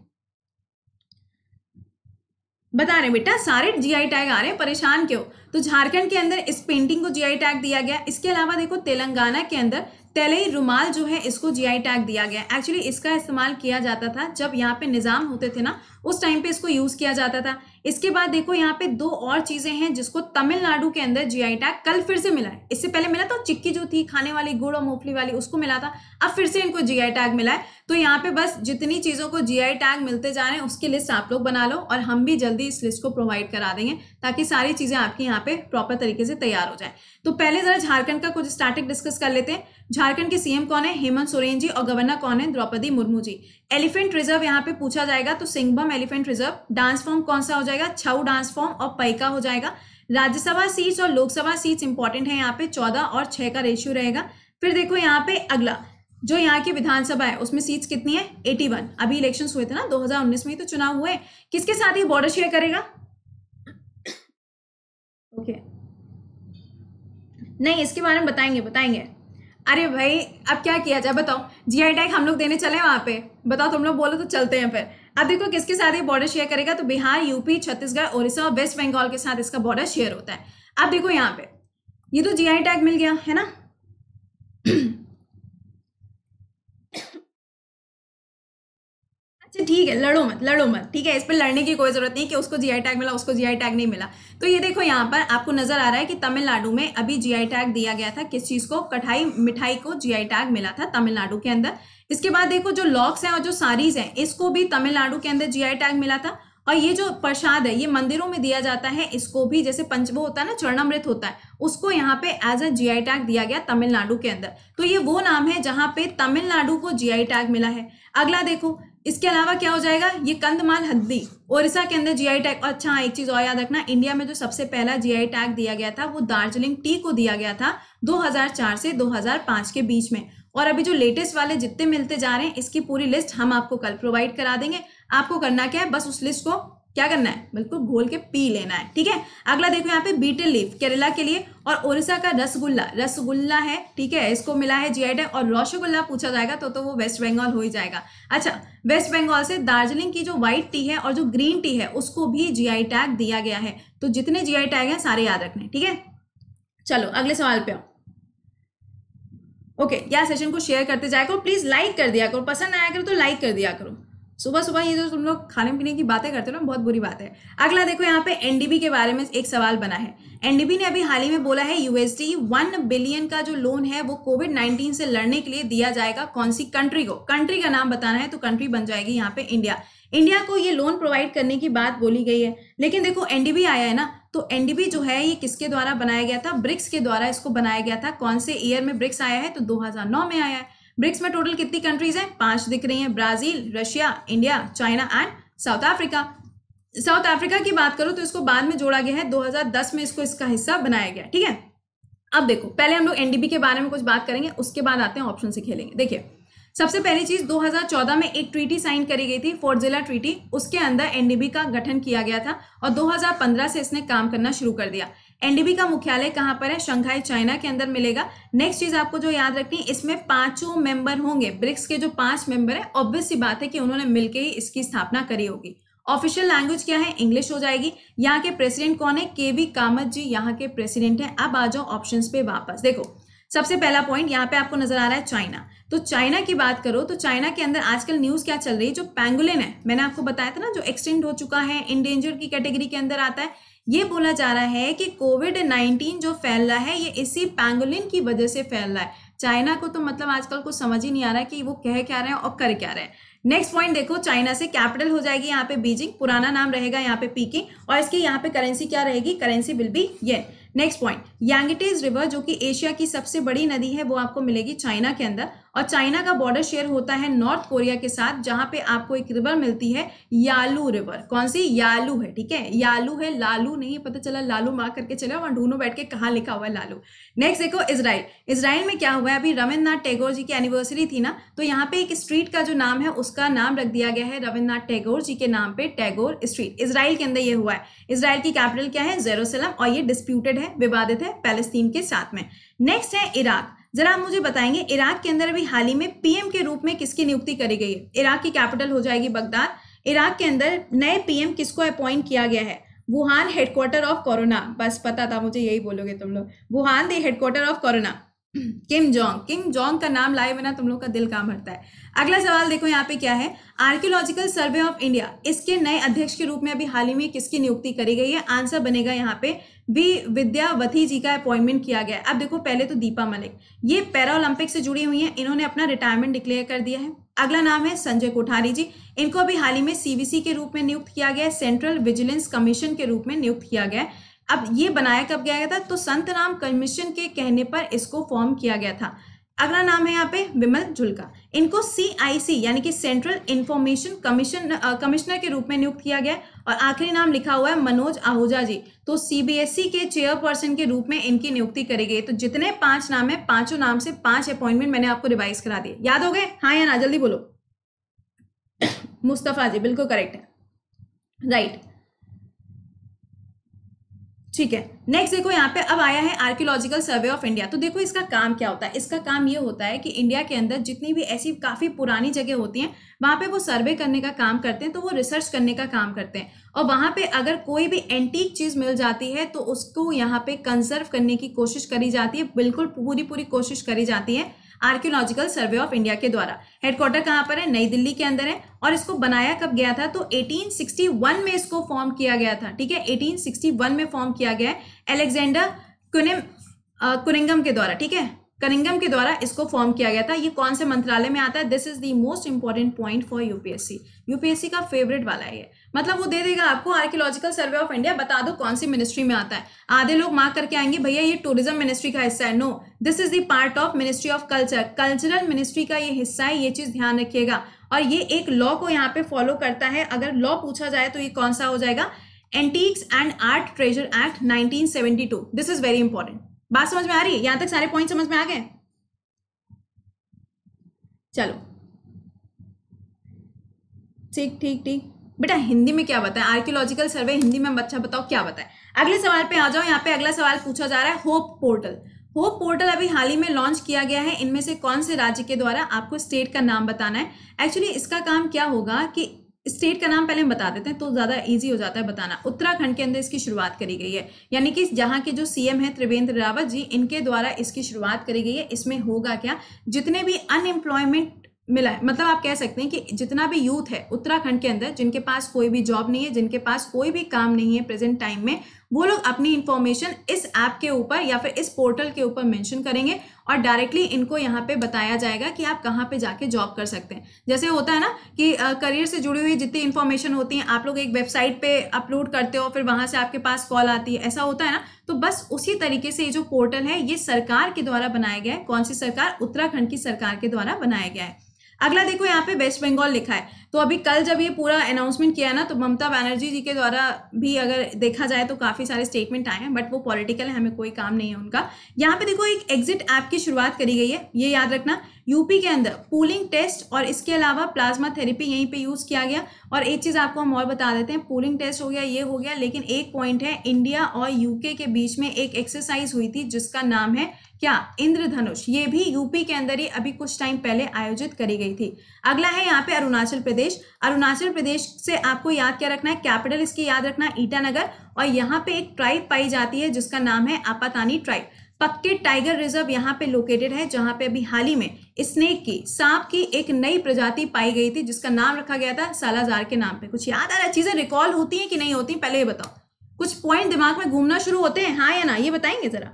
S1: बता रहे बेटा सारे जीआई टैग आ रहे हैं परेशान क्यों तो झारखंड के अंदर इस पेंटिंग को जीआई टैग दिया गया इसके अलावा देखो तेलंगाना के अंदर तेलई रुमाल जो है इसको जीआई टैग दिया गया एक्चुअली इसका इस्तेमाल किया जाता था जब यहाँ पे निज़ाम होते थे ना उस टाइम पे इसको यूज़ किया जाता था इसके बाद देखो यहाँ पे दो और चीजें हैं जिसको तमिलनाडु के अंदर जीआई टैग कल फिर से मिला है इससे पहले मिला था चिक्की जो थी खाने वाली गुड़ और मूंगफली वाली उसको मिला था अब फिर से इनको जीआई टैग मिला है तो यहाँ पे बस जितनी चीजों को जीआई टैग मिलते जा रहे हैं उसकी लिस्ट आप लोग बना लो और हम भी जल्दी इस लिस्ट को प्रोवाइड करा देंगे ताकि सारी चीजें आपकी यहाँ पे प्रॉपर तरीके से तैयार हो जाए तो पहले जरा झारखंड का कुछ स्टार्टिक डिस्कस कर लेते हैं झारखंड के सीएम कौन है हेमंत सोरेन जी और गवर्नर कौन है द्रौपदी मुर्मू जी एलिफेंट रिजर्व यहाँ पे पूछा जाएगा तो सिंगबम एलिफेंट रिजर्व डांस फॉर्म कौन सा हो जाएगा छऊ डांस फॉर्म और पैका हो जाएगा राज्यसभा सीट्स और लोकसभा सीट्स इंपॉर्टेंट है यहाँ पे चौदह और छह का रेशियो रहेगा फिर देखो यहाँ पे अगला जो यहाँ की विधानसभा है उसमें सीट्स कितनी है वन अभी इलेक्शन हुए थे ना 2019 में तो चुनाव हुए किसके साथ ये बॉर्डर शेयर करेगा ओके okay. नहीं इसके बारे में बताएंगे बताएंगे अरे भाई अब क्या किया जाए बताओ जी आई टैग हम लोग देने चले वहाँ पे बताओ तुम लोग बोलो तो चलते हैं फिर अब देखो किसके साथ ये बॉर्डर शेयर करेगा तो बिहार यूपी छत्तीसगढ़ ओडिशा और वेस्ट बंगाल के साथ इसका बॉर्डर शेयर होता है अब देखो यहाँ पे ये तो जी टैग मिल गया है ना *clears throat* ठीक है लड़ो मत लड़ो मत ठीक है इस पर लड़ने की कोई ज़रूरत नहीं कि उसको जीआई टैग मिला उसको जीआई टैग नहीं मिला तो ये देखो यहाँ पर आपको नज़र आ रहा है कि तमिलनाडु में अभी जीआई टैग दिया गया था किस चीज़ को कटाई मिठाई को जीआई टैग मिला था तमिलनाडु के अंदर इसके बाद देखो जो लॉक्स हैं और जो साड़ीज़ हैं इसको भी तमिलनाडु के अंदर जीआई टैग मिला था और ये जो प्रसाद है ये मंदिरों में दिया जाता है इसको भी जैसे पंचवो होता है ना चरणामृत होता है उसको यहाँ पे एज अ जीआई टैग दिया गया तमिलनाडु के अंदर तो ये वो नाम है जहाँ पे तमिलनाडु को जीआई टैग मिला है अगला देखो इसके अलावा क्या हो जाएगा ये कंधमाल हद्दी ओरिसा के अंदर जीआई टैग अच्छा एक चीज और याद रखना इंडिया में जो सबसे पहला जीआई टैग दिया गया था वो दार्जिलिंग टी को दिया गया था 2004 से 2005 के बीच में और अभी जो लेटेस्ट वाले जितने मिलते जा रहे हैं इसकी पूरी लिस्ट हम आपको कल प्रोवाइड करा देंगे आपको करना क्या है बस उस लिस्ट को क्या करना है बिल्कुल घोल के पी लेना है ठीक है अगला देखो यहाँ पे बीटल लीफ केरला के लिए और ओरिसा का रसगुल्ला रसगुल्ला है ठीक है इसको मिला है जी आई और रसगुल्ला पूछा जाएगा तो तो वो वेस्ट बंगाल हो ही जाएगा अच्छा वेस्ट बंगाल से दार्जिलिंग की जो व्हाइट टी है और जो ग्रीन टी है उसको भी जी टैग दिया गया है तो जितने जी टैग हैं सारे याद रखने ठीक है चलो अगले सवाल पे ओके यह या सेशन को शेयर करते जाएगा करो प्लीज लाइक कर दिया करो पसंद आया करो तो लाइक कर दिया करो सुबह सुबह ये जो तुम लोग खाने पीने की बातें करते हो ना बहुत बुरी बात है अगला देखो यहाँ पे एनडीबी के बारे में एक सवाल बना है एनडीबी ने अभी हाल ही में बोला है यूएसडी वन बिलियन का जो लोन है वो कोविड नाइन्टीन से लड़ने के लिए दिया जाएगा कौन सी कंट्री को कंट्री का नाम बताना है तो कंट्री बन जाएगी यहाँ पे इंडिया इंडिया को ये लोन प्रोवाइड करने की बात बोली गई है लेकिन देखो एनडीबी आया है ना तो एनडीबी जो है ये किसके द्वारा बनाया गया था ब्रिक्स के द्वारा इसको बनाया गया था कौन से ईयर में ब्रिक्स आया है तो 2009 में आया है ब्रिक्स में टोटल कितनी कंट्रीज हैं पांच दिख रही हैं Brazil Russia India China and South Africa South Africa की बात करूं तो इसको बाद में जोड़ा गया है 2010 में इसको इसका हिस्सा बनाया गया ठीक है अब देखो पहले हम लोग एनडीबी के बारे में कुछ बात करेंगे उसके बाद आते हैं ऑप्शन से खेलेंगे देखिए सबसे पहली चीज 2014 में एक ट्रीटी साइन करी गई थी फोर्जिला ट्रीटी उसके अंदर एनडीबी का गठन किया गया था और 2015 से इसने काम करना शुरू कर दिया एनडीबी का मुख्यालय कहाँ पर है शंघाई चाइना के अंदर मिलेगा नेक्स्ट चीज आपको जो याद रखनी है इसमें पांचों मेंबर होंगे ब्रिक्स के जो पांच मेंबर है ऑब्वियस सी बात है कि उन्होंने मिलकर ही इसकी स्थापना करी होगी ऑफिशियल लैंग्वेज क्या है इंग्लिश हो जाएगी यहाँ के प्रेसिडेंट कौन है के वी कामत जी यहाँ के प्रेसिडेंट है अब आ जाओ ऑप्शन पे वापस देखो सबसे पहला पॉइंट यहाँ पे आपको नजर आ रहा है चाइना तो चाइना की बात करो तो चाइना के अंदर आजकल न्यूज क्या चल रही है जो पैंगुलिन है मैंने आपको बताया था ना जो एक्सटेंड हो चुका है इंडेंजर की कैटेगरी के अंदर आता है ये बोला जा रहा है कि कोविड नाइन्टीन जो फैल रहा है ये इसी पैंगोलिन की वजह से फैल रहा है चाइना को तो मतलब आजकल कुछ समझ ही नहीं आ रहा है कि वो कह क्या रहे हैं और कर क्या रहे हैं नेक्स्ट पॉइंट देखो चाइना से कैपिटल हो जाएगी यहाँ पे बीजिंग पुराना नाम रहेगा यहाँ पे पीकिंग और इसकी यहाँ पे करेंसी क्या रहेगी करेंसी विल बी ये नेक्स्ट पॉइंट यांगटेज रिवर जो कि एशिया की सबसे बड़ी नदी है वो आपको मिलेगी चाइना के अंदर और चाइना का बॉर्डर शेयर होता है नॉर्थ कोरिया के साथ जहां पे आपको एक रिवर मिलती है यालू रिवर कौन सी यालू है ठीक है यालू है लालू नहीं पता चला लालू मार करके चले और ढूंढो बैठ के कहाँ लिखा हुआ है लालू नेक्स्ट देखो इसराइल इसराइल में क्या हुआ है अभी रविन्द्रनाथ टैगोर जी की एनिवर्सरी थी ना तो यहाँ पे एक स्ट्रीट का जो नाम है उसका नाम रख दिया गया है रविन्द्रनाथ टैगोर जी के नाम पे टैगोर स्ट्रीट इसराइल के अंदर ये हुआ है इसराइल की कैपिटल क्या है जेरोसलम और ये डिस्प्यूटेड है विवादित है पैलेस्तीन के साथ में नेक्स्ट है इराक जरा आप मुझे बताएंगे इराक के अंदर अभी हाल ही में पीएम के रूप में किसकी नियुक्ति करी गई है इराक की कैपिटल हो जाएगी बगदाद इराक के अंदर नए पीएम किसको अपॉइंट किया गया है वुहान हेडक्वार्टर ऑफ कोरोना बस पता था मुझे यही बोलोगे तुम लोग Wuhan the headquarter of corona Kim Jong Kim Jong का नाम लाए बिना तुम लोग का दिल काम भरता है अगला सवाल देखो यहाँ पे क्या है आर्कियोलॉजिकल सर्वे ऑफ इंडिया इसके नए अध्यक्ष के रूप में अभी हाल ही में किसकी नियुक्ति करी गई है आंसर बनेगा यहाँ पे बी विद्यावती जी का अपॉइंटमेंट किया गया है अब देखो पहले तो दीपा मलिक ये पैरा ओलंपिक से जुड़ी हुई है इन्होंने अपना रिटायरमेंट डिक्लेयर कर दिया है अगला नाम है संजय कोठारी जी इनको अभी हाल ही में सीबीसी के रूप में नियुक्त किया गया सेंट्रल विजिलेंस कमीशन के रूप में नियुक्त किया गया है अब ये बनाया कब गया था तो संत राम कमीशन के कहने पर इसको फॉर्म किया गया था अगला नाम है यहाँ पे विमल झुलका इनको सीआईसी यानी कि सेंट्रल इंफॉर्मेशन कमीशन कमिश्नर के रूप में नियुक्त किया गया और आखिरी नाम लिखा हुआ है मनोज आहूजा जी तो सीबीएसई e के चेयरपर्सन के रूप में इनकी नियुक्ति करी गई तो जितने पांच नाम है पांचों नाम से पांच अपॉइंटमेंट मैंने आपको रिवाइज करा दिए याद हो गए हाँ या ना जल्दी बोलो *coughs* मुस्तफा जी बिल्कुल करेक्ट है राइट right. ठीक है नेक्स्ट देखो यहाँ पे अब आया है आर्कियोलॉजिकल सर्वे ऑफ इंडिया तो देखो इसका काम क्या होता है इसका काम ये होता है कि इंडिया के अंदर जितनी भी ऐसी काफ़ी पुरानी जगह होती हैं वहाँ पे वो सर्वे करने का काम करते हैं तो वो रिसर्च करने का काम करते हैं और वहाँ पे अगर कोई भी एंटीक चीज़ मिल जाती है तो उसको यहाँ पे कंजर्व करने की कोशिश करी जाती है बिल्कुल पूरी पूरी कोशिश करी जाती है आर्क्योलॉजिकल सर्वे ऑफ इंडिया के द्वारा हेडक्वार्टर कहाँ पर है नई दिल्ली के अंदर है और इसको बनाया कब गया था तो 1861 में इसको फॉर्म किया गया था ठीक है 1861 में फॉर्म किया गया है एलेक्जेंडर कुनिम कुनिंगम के द्वारा ठीक है करिंगम के द्वारा इसको फॉर्म किया गया था ये कौन से मंत्रालय में आता है this is the most important point for UPSC UPSC का फेवरेट वाला है मतलब वो दे देगा आपको आर्कियोलॉजिकल सर्वे ऑफ इंडिया बता दो कौन सी मिनिस्ट्री में आता है आधे लोग मार्क करके आएंगे भैया ये टूरिज्म मिनिस्ट्री का हिस्सा है no this is the part of ministry of culture cultural ministry का ये हिस्सा है ये चीज ध्यान रखिएगा और ये एक लॉ को यहाँ पे फॉलो करता है अगर लॉ पूछा जाए तो ये कौन सा हो जाएगा antiques and art treasure act 1972 this is very important बात समझ में आ रही है यहां तक सारे पॉइंट समझ में आ गए चलो ठीक ठीक ठीक बेटा हिंदी में क्या बताएं आर्कियोलॉजिकल सर्वे हिंदी में बच्चा बताओ क्या बताएं अगले सवाल पे आ जाओ यहाँ पे अगला सवाल पूछा जा रहा है होप पोर्टल होप पोर्टल अभी हाल ही में लॉन्च किया गया है इनमें से कौन से राज्य के द्वारा आपको स्टेट का नाम बताना है एक्चुअली इसका काम क्या होगा कि स्टेट का नाम पहले बता देते हैं तो ज़्यादा इजी हो जाता है बताना उत्तराखंड के अंदर इसकी शुरुआत करी गई है यानी कि जहाँ के जो सीएम है त्रिवेंद्र रावत जी इनके द्वारा इसकी शुरुआत करी गई है इसमें होगा क्या जितने भी अनएम्प्लॉयमेंट मिला है मतलब आप कह सकते हैं कि जितना भी यूथ है उत्तराखंड के अंदर जिनके पास कोई भी जॉब नहीं है जिनके पास कोई भी काम नहीं है प्रेजेंट टाइम में वो लोग अपनी इन्फॉर्मेशन इस ऐप के ऊपर या फिर इस पोर्टल के ऊपर मेंशन करेंगे और डायरेक्टली इनको यहाँ पे बताया जाएगा कि आप कहाँ पे जाके जॉब कर सकते हैं जैसे होता है ना कि करियर से जुड़ी हुई जितनी इन्फॉर्मेशन होती है आप लोग एक वेबसाइट पे अपलोड करते हो फिर वहाँ से आपके पास कॉल आती है ऐसा होता है ना तो बस उसी तरीके से ये जो पोर्टल है ये सरकार के द्वारा बनाया गया है कौन सी सरकार उत्तराखंड की सरकार के द्वारा बनाया गया है अगला देखो यहाँ पे वेस्ट बंगाल लिखा है तो अभी कल जब ये पूरा अनाउंसमेंट किया ना तो ममता बनर्जी जी के द्वारा भी अगर देखा जाए तो काफ़ी सारे स्टेटमेंट आए हैं बट वो पॉलिटिकल है हमें कोई काम नहीं है उनका यहाँ पे देखो एक एग्जिट ऐप की शुरुआत करी गई है ये याद रखना यूपी के अंदर पूलिंग टेस्ट और इसके अलावा प्लाज्मा थेरेपी यहीं पे यूज़ किया गया और एक चीज़ आपको हम और बता देते हैं पूलिंग टेस्ट हो गया ये हो गया लेकिन एक पॉइंट है इंडिया और यूके के बीच में एक एक्सरसाइज हुई थी जिसका नाम है क्या इंद्रधनुष ये भी यूपी के अंदर ही अभी कुछ टाइम पहले आयोजित करी गई थी अगला है यहाँ पे अरुणाचल प्रदेश अरुणाचल प्रदेश से आपको याद क्या रखना है कैपिटल इसकी याद रखना ईटानगर और यहाँ पे एक ट्राइब पाई जाती है जिसका नाम है Apatani tribe Pakke tiger reserve यहाँ पे लोकेटेड है जहाँ पे अभी हाल ही में स्नेक की सांप की एक नई प्रजाति पाई गई थी जिसका नाम रखा गया था सालाजार के नाम पे कुछ याद आ रहा है चीजें रिकॉल होती हैं कि नहीं होती पहले ये बताओ कुछ पॉइंट दिमाग में घूमना शुरू होते हैं हाँ या ना ये बताएंगे जरा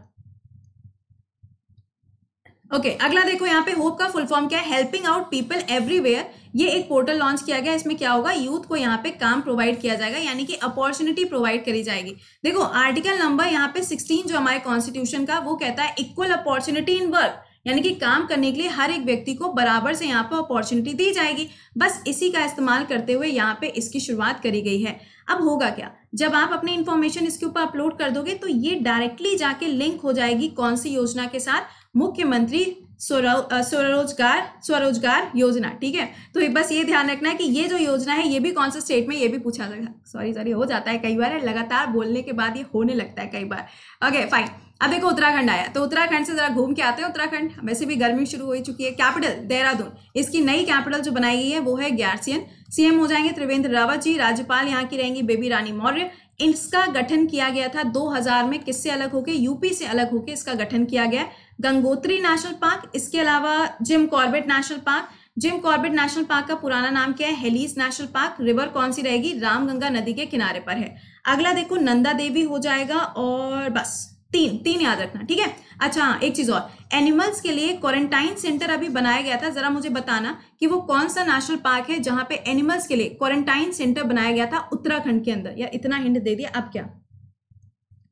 S1: ओके okay, अगला देखो यहाँ पे होप का फुल फॉर्म क्या है हेल्पिंग आउट पीपल एवरीवेयर ये एक पोर्टल लॉन्च किया गया इसमें क्या होगा यूथ को यहाँ पे काम प्रोवाइड किया जाएगा यानी कि अपॉर्चुनिटी प्रोवाइड करी जाएगी देखो आर्टिकल नंबर यहाँ पे 16 जो हमारे कॉन्स्टिट्यूशन का वो कहता है इक्वल अपॉर्चुनिटी इन वर्क यानी कि काम करने के लिए हर एक व्यक्ति को बराबर से यहाँ पर अपॉर्चुनिटी दी जाएगी बस इसी का इस्तेमाल करते हुए यहाँ पे इसकी शुरुआत करी गई है अब होगा क्या जब आप अपनी इन्फॉर्मेशन इसके ऊपर अपलोड कर दोगे तो ये डायरेक्टली जाके लिंक हो जाएगी कौन सी योजना के साथ मुख्यमंत्री स्वरोजगार स्वरोजगार योजना ठीक है तो ये बस ये ध्यान रखना है कि ये जो योजना है ये भी कौन से स्टेट में ये भी पूछा जाएगा सॉरी सॉरी हो जाता है कई बार लगातार बोलने के बाद ये होने लगता है कई बार ओके फाइन अब देखो उत्तराखंड आया तो उत्तराखंड से जरा घूम के आते हैं उत्तराखंड वैसे भी गर्मी शुरू हो चुकी है कैपिटल देहरादून इसकी नई कैपिटल जो बनाई गई है वो है ग्यारसियन सीएम हो जाएंगे त्रिवेंद्र रावत जी राज्यपाल यहाँ की रहेंगी बेबी रानी मौर्य इसका गठन किया गया था 2000 में किससे अलग होके यूपी से अलग होके इसका गठन किया गया गंगोत्री नेशनल पार्क इसके अलावा Jim Corbett national park Jim Corbett national park का पुराना नाम क्या है हेलीस नेशनल पार्क रिवर कौन सी रहेगी रामगंगा नदी के किनारे पर है अगला देखो नंदा देवी हो जाएगा और बस तीन तीन याद रखना ठीक है अच्छा हाँ एक चीज और एनिमल्स के लिए क्वारंटाइन सेंटर अभी बनाया गया था जरा मुझे बताना कि वो कौन सा नेशनल पार्क है जहां पे एनिमल्स के लिए क्वारंटाइन सेंटर बनाया गया था उत्तराखंड के अंदर या इतना हिंट दे दिया अब क्या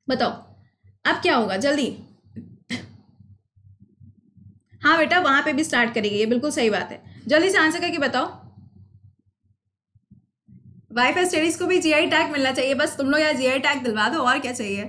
S1: बताओ अब क्या होगा जल्दी हाँ बेटा वहां पे भी स्टार्ट करेगी ये बिल्कुल सही बात है जल्दी से आंसर करके बताओ वाईफाई स्टडीज़ को भी जीआई टैग मिलना चाहिए बस तुम लोग यहाँ जीआई टैग दिलवा दो और क्या चाहिए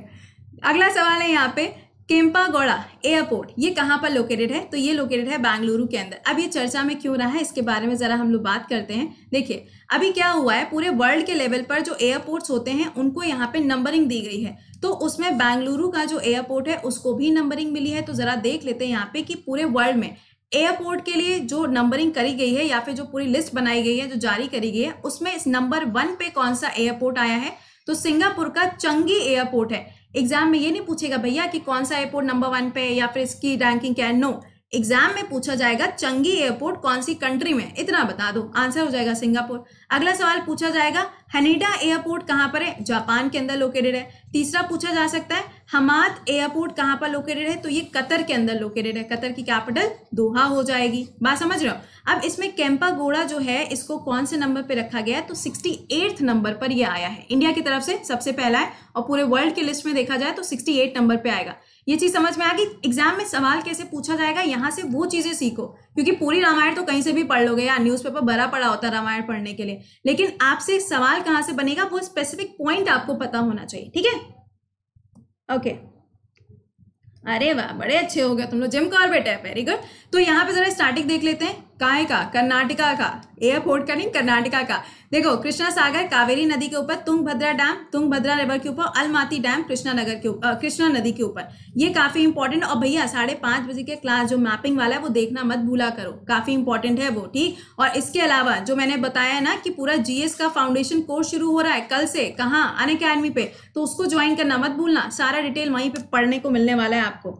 S1: अगला सवाल है यहाँ पे केम्पागौड़ा एयरपोर्ट ये कहाँ पर लोकेटेड है तो ये लोकेटेड है बेंगलुरु के अंदर अब ये चर्चा में क्यों रहा है इसके बारे में ज़रा हम लोग बात करते हैं देखिए अभी क्या हुआ है पूरे वर्ल्ड के लेवल पर जो एयरपोर्ट्स होते हैं उनको यहाँ पे नंबरिंग दी गई है तो उसमें बेंगलुरु का जो एयरपोर्ट है उसको भी नंबरिंग मिली है तो ज़रा देख लेते हैं यहाँ पे कि पूरे वर्ल्ड में एयरपोर्ट के लिए जो नंबरिंग करी गई है या फिर जो पूरी लिस्ट बनाई गई है जो जारी करी गई है उसमें इस नंबर वन पे कौन सा एयरपोर्ट आया है तो सिंगापुर का चंगी एयरपोर्ट है एग्जाम में ये नहीं पूछेगा भैया कि कौन सा एयरपोर्ट नंबर वन पे या फिर इसकी रैंकिंग क्या है नो एग्जाम में पूछा जाएगा चंगी एयरपोर्ट कौन सी कंट्री में इतना बता दो आंसर हो जाएगा सिंगापुर अगला सवाल पूछा जाएगा हनीडा एयरपोर्ट कहाँ पर है जापान के अंदर लोकेटेड है तीसरा पूछा जा सकता है हमाद एयरपोर्ट कहाँ पर लोकेटेड है तो ये कतर के अंदर लोकेटेड है कतर की कैपिटल दोहा हो जाएगी बात समझ रहे हो अब इसमें कैंपा गोड़ा जो है इसको कौन से नंबर पर रखा गया है तो सिक्सटी नंबर पर यह आया है इंडिया की तरफ से सबसे पहला है और पूरे वर्ल्ड की लिस्ट में देखा जाए तो सिक्सटी एट नंबर पर आएगा ये चीज़ समझ में आ गई एग्जाम में सवाल कैसे पूछा जाएगा यहाँ से वो चीज़ें सीखो क्योंकि पूरी रामायण तो कहीं से भी पढ़ लोगे या न्यूज़पेपर भरा पड़ा होता है रामायण पढ़ने के लिए लेकिन आपसे सवाल कहाँ से बनेगा वो स्पेसिफिक पॉइंट आपको पता होना चाहिए ठीक है ओके अरे वाह बड़े अच्छे हो गए तुम लोग जिम कॉर्बेट है वेरी गुड तो यहाँ पे जरा स्टार्टिंग देख लेते हैं काय का कर्नाटका का एयरपोर्ट का नहीं कर्नाटका का देखो कृष्णा सागर कावेरी नदी के ऊपर तुंगभद्रा डैम तुंगभद्रा रिवर के ऊपर अलमाती डैम कृष्णा नगर के ऊपर कृष्णा नदी के ऊपर ये काफी इंपॉर्टेंट और भैया साढ़े पांच बजे के क्लास जो मैपिंग वाला है वो देखना मत भूला करो काफी इंपॉर्टेंट है वो ठीक और इसके अलावा जो मैंने बताया ना कि पूरा जीएस का फाउंडेशन कोर्स शुरू हो रहा है कल से कहाँ अन अकेडमी पे तो उसको ज्वाइन करना मत भूलना सारा डिटेल वहीं पर पढ़ने को मिलने वाला है आपको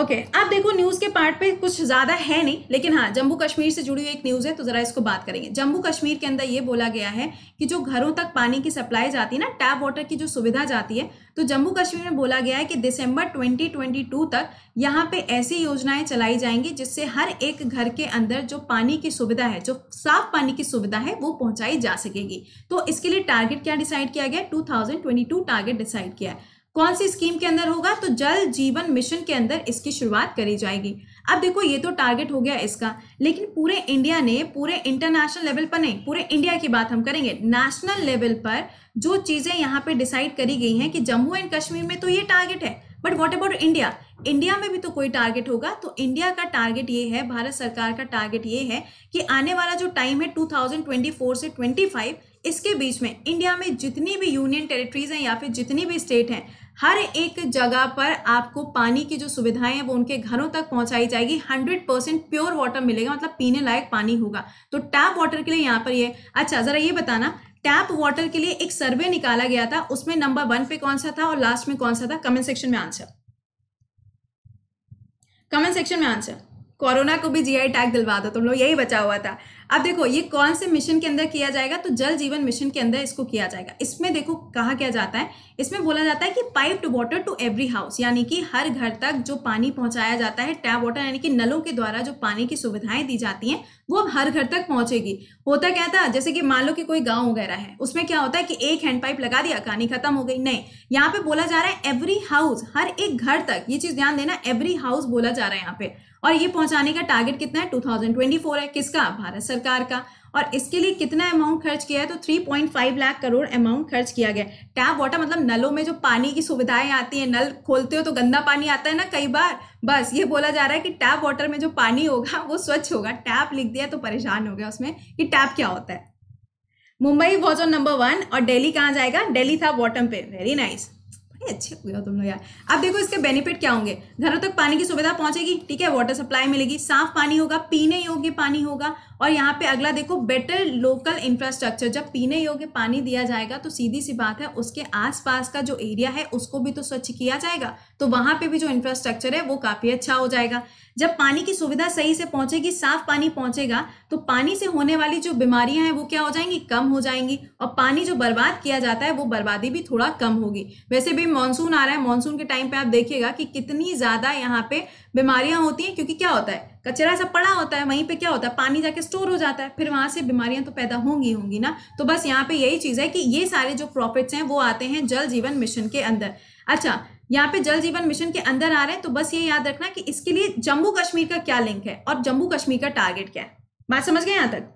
S1: ओके okay, आप देखो न्यूज़ के पार्ट पे कुछ ज़्यादा है नहीं लेकिन हाँ जम्मू कश्मीर से जुड़ी हुई एक न्यूज़ है तो ज़रा इसको बात करेंगे जम्मू कश्मीर के अंदर ये बोला गया है कि जो घरों तक पानी की सप्लाई जाती है ना टैप वाटर की जो सुविधा जाती है तो जम्मू कश्मीर में बोला गया है कि दिसंबर 2022 तक यहाँ पे ऐसी योजनाएं चलाई जाएंगी जिससे हर एक घर के अंदर जो पानी की सुविधा है जो साफ पानी की सुविधा है वो पहुंचाई जा सकेगी तो इसके लिए टारगेट क्या डिसाइड किया गया टू टारगेट डिसाइड किया है कौन सी स्कीम के अंदर होगा तो जल जीवन मिशन के अंदर इसकी शुरुआत करी जाएगी अब देखो ये तो टारगेट हो गया इसका लेकिन पूरे इंडिया ने पूरे इंटरनेशनल लेवल पर नहीं पूरे इंडिया की बात हम करेंगे नेशनल लेवल पर जो चीज़ें यहाँ पे डिसाइड करी गई हैं कि जम्मू एंड कश्मीर में तो ये टारगेट है but what about India India में भी तो कोई टारगेट होगा तो इंडिया का टारगेट ये है भारत सरकार का टारगेट ये है कि आने वाला जो टाइम है 2024 से 25 इसके बीच में इंडिया में जितनी भी यूनियन टेरिटरीज हैं या फिर जितनी भी स्टेट हैं हर एक जगह पर आपको पानी की जो सुविधाएं हैं वो उनके घरों तक पहुंचाई जाएगी 100 परसेंट प्योर वाटर मिलेगा मतलब पीने लायक पानी होगा तो टैप वाटर के लिए यहाँ पर ये अच्छा ज़रा ये बताना टैप वाटर के लिए एक सर्वे निकाला गया था उसमें नंबर वन पे कौन सा था और लास्ट में कौन सा था कमेंट सेक्शन में आंसर कमेंट सेक्शन में आंसर कोरोना को भी जीआई टैग दिलवा दो तुम लोग यही बचा हुआ था अब देखो ये कौन से मिशन के अंदर किया जाएगा तो जल जीवन मिशन के अंदर इसको किया जाएगा इसमें देखो कहा क्या जाता है इसमें बोला जाता है कि piped water to every house यानी कि हर घर तक जो पानी पहुंचाया जाता है टैप वाटर यानी कि नलों के द्वारा जो पानी की सुविधाएं दी जाती हैं वो अब हर घर तक पहुंचेगी होता क्या था जैसे कि मान लो कि कोई गाँव वगैरह है उसमें क्या होता है कि एक हैंड पाइप लगा दिया कहानी खत्म हो गई नहीं यहाँ पे बोला जा रहा है एवरी हाउस हर एक घर तक ये चीज ध्यान देना एवरी हाउस बोला जा रहा है यहाँ पे और ये पहुंचाने का टारगेट कितना है 2024 है किसका भारत सरकार का और इसके लिए कितना अमाउंट खर्च किया है तो 3.5 लाख करोड़ अमाउंट खर्च किया गया टैप वाटर मतलब नलों में जो पानी की सुविधाएं आती हैं नल खोलते हो तो गंदा पानी आता है ना कई बार बस ये बोला जा रहा है कि टैप वाटर में जो पानी होगा वो स्वच्छ होगा टैप लिख दिया तो परेशान हो गया उसमें कि टैप क्या होता है Mumbai was on number one और डेली कहाँ जाएगा डेली था बॉटम पे वेरी नाइस अच्छे हुए हो तुम लोग यार अब देखो इसके बेनिफिट क्या होंगे घरों तक पानी की सुविधा पहुंचेगी ठीक है वाटर सप्लाई मिलेगी साफ पानी होगा पीने योग्य पानी होगा और यहाँ पे अगला देखो बेटर लोकल इंफ्रास्ट्रक्चर जब पीने योग्य पानी दिया जाएगा तो सीधी सी बात है उसके आसपास का जो एरिया है उसको भी तो स्वच्छ किया जाएगा तो वहां पे भी जो इंफ्रास्ट्रक्चर है वो काफी अच्छा हो जाएगा जब पानी की सुविधा सही से पहुंचेगी साफ पानी पहुंचेगा तो पानी से होने वाली जो बीमारियां हैं वो क्या हो जाएंगी कम हो जाएंगी और पानी जो बर्बाद किया जाता है वो बर्बादी भी थोड़ा कम होगी वैसे भी मानसून आ रहा है मानसून के टाइम पे आप देखिएगा कि कितनी ज्यादा यहाँ पे बीमारियां होती हैं क्योंकि क्या होता है कचरा सब पड़ा होता है वहीं पे क्या होता है पानी जाके स्टोर हो जाता है फिर वहां से बीमारियां तो पैदा होंगी होंगी ना तो बस यहाँ पे यही चीज है कि ये सारे जो प्रॉफिट्स हैं वो आते हैं जल जीवन मिशन के अंदर अच्छा यहाँ पे जल जीवन मिशन के अंदर आ रहे हैं तो बस ये याद रखना कि इसके लिए जम्मू कश्मीर का क्या लिंक है और जम्मू कश्मीर का टारगेट क्या है बात समझ गए यहाँ तक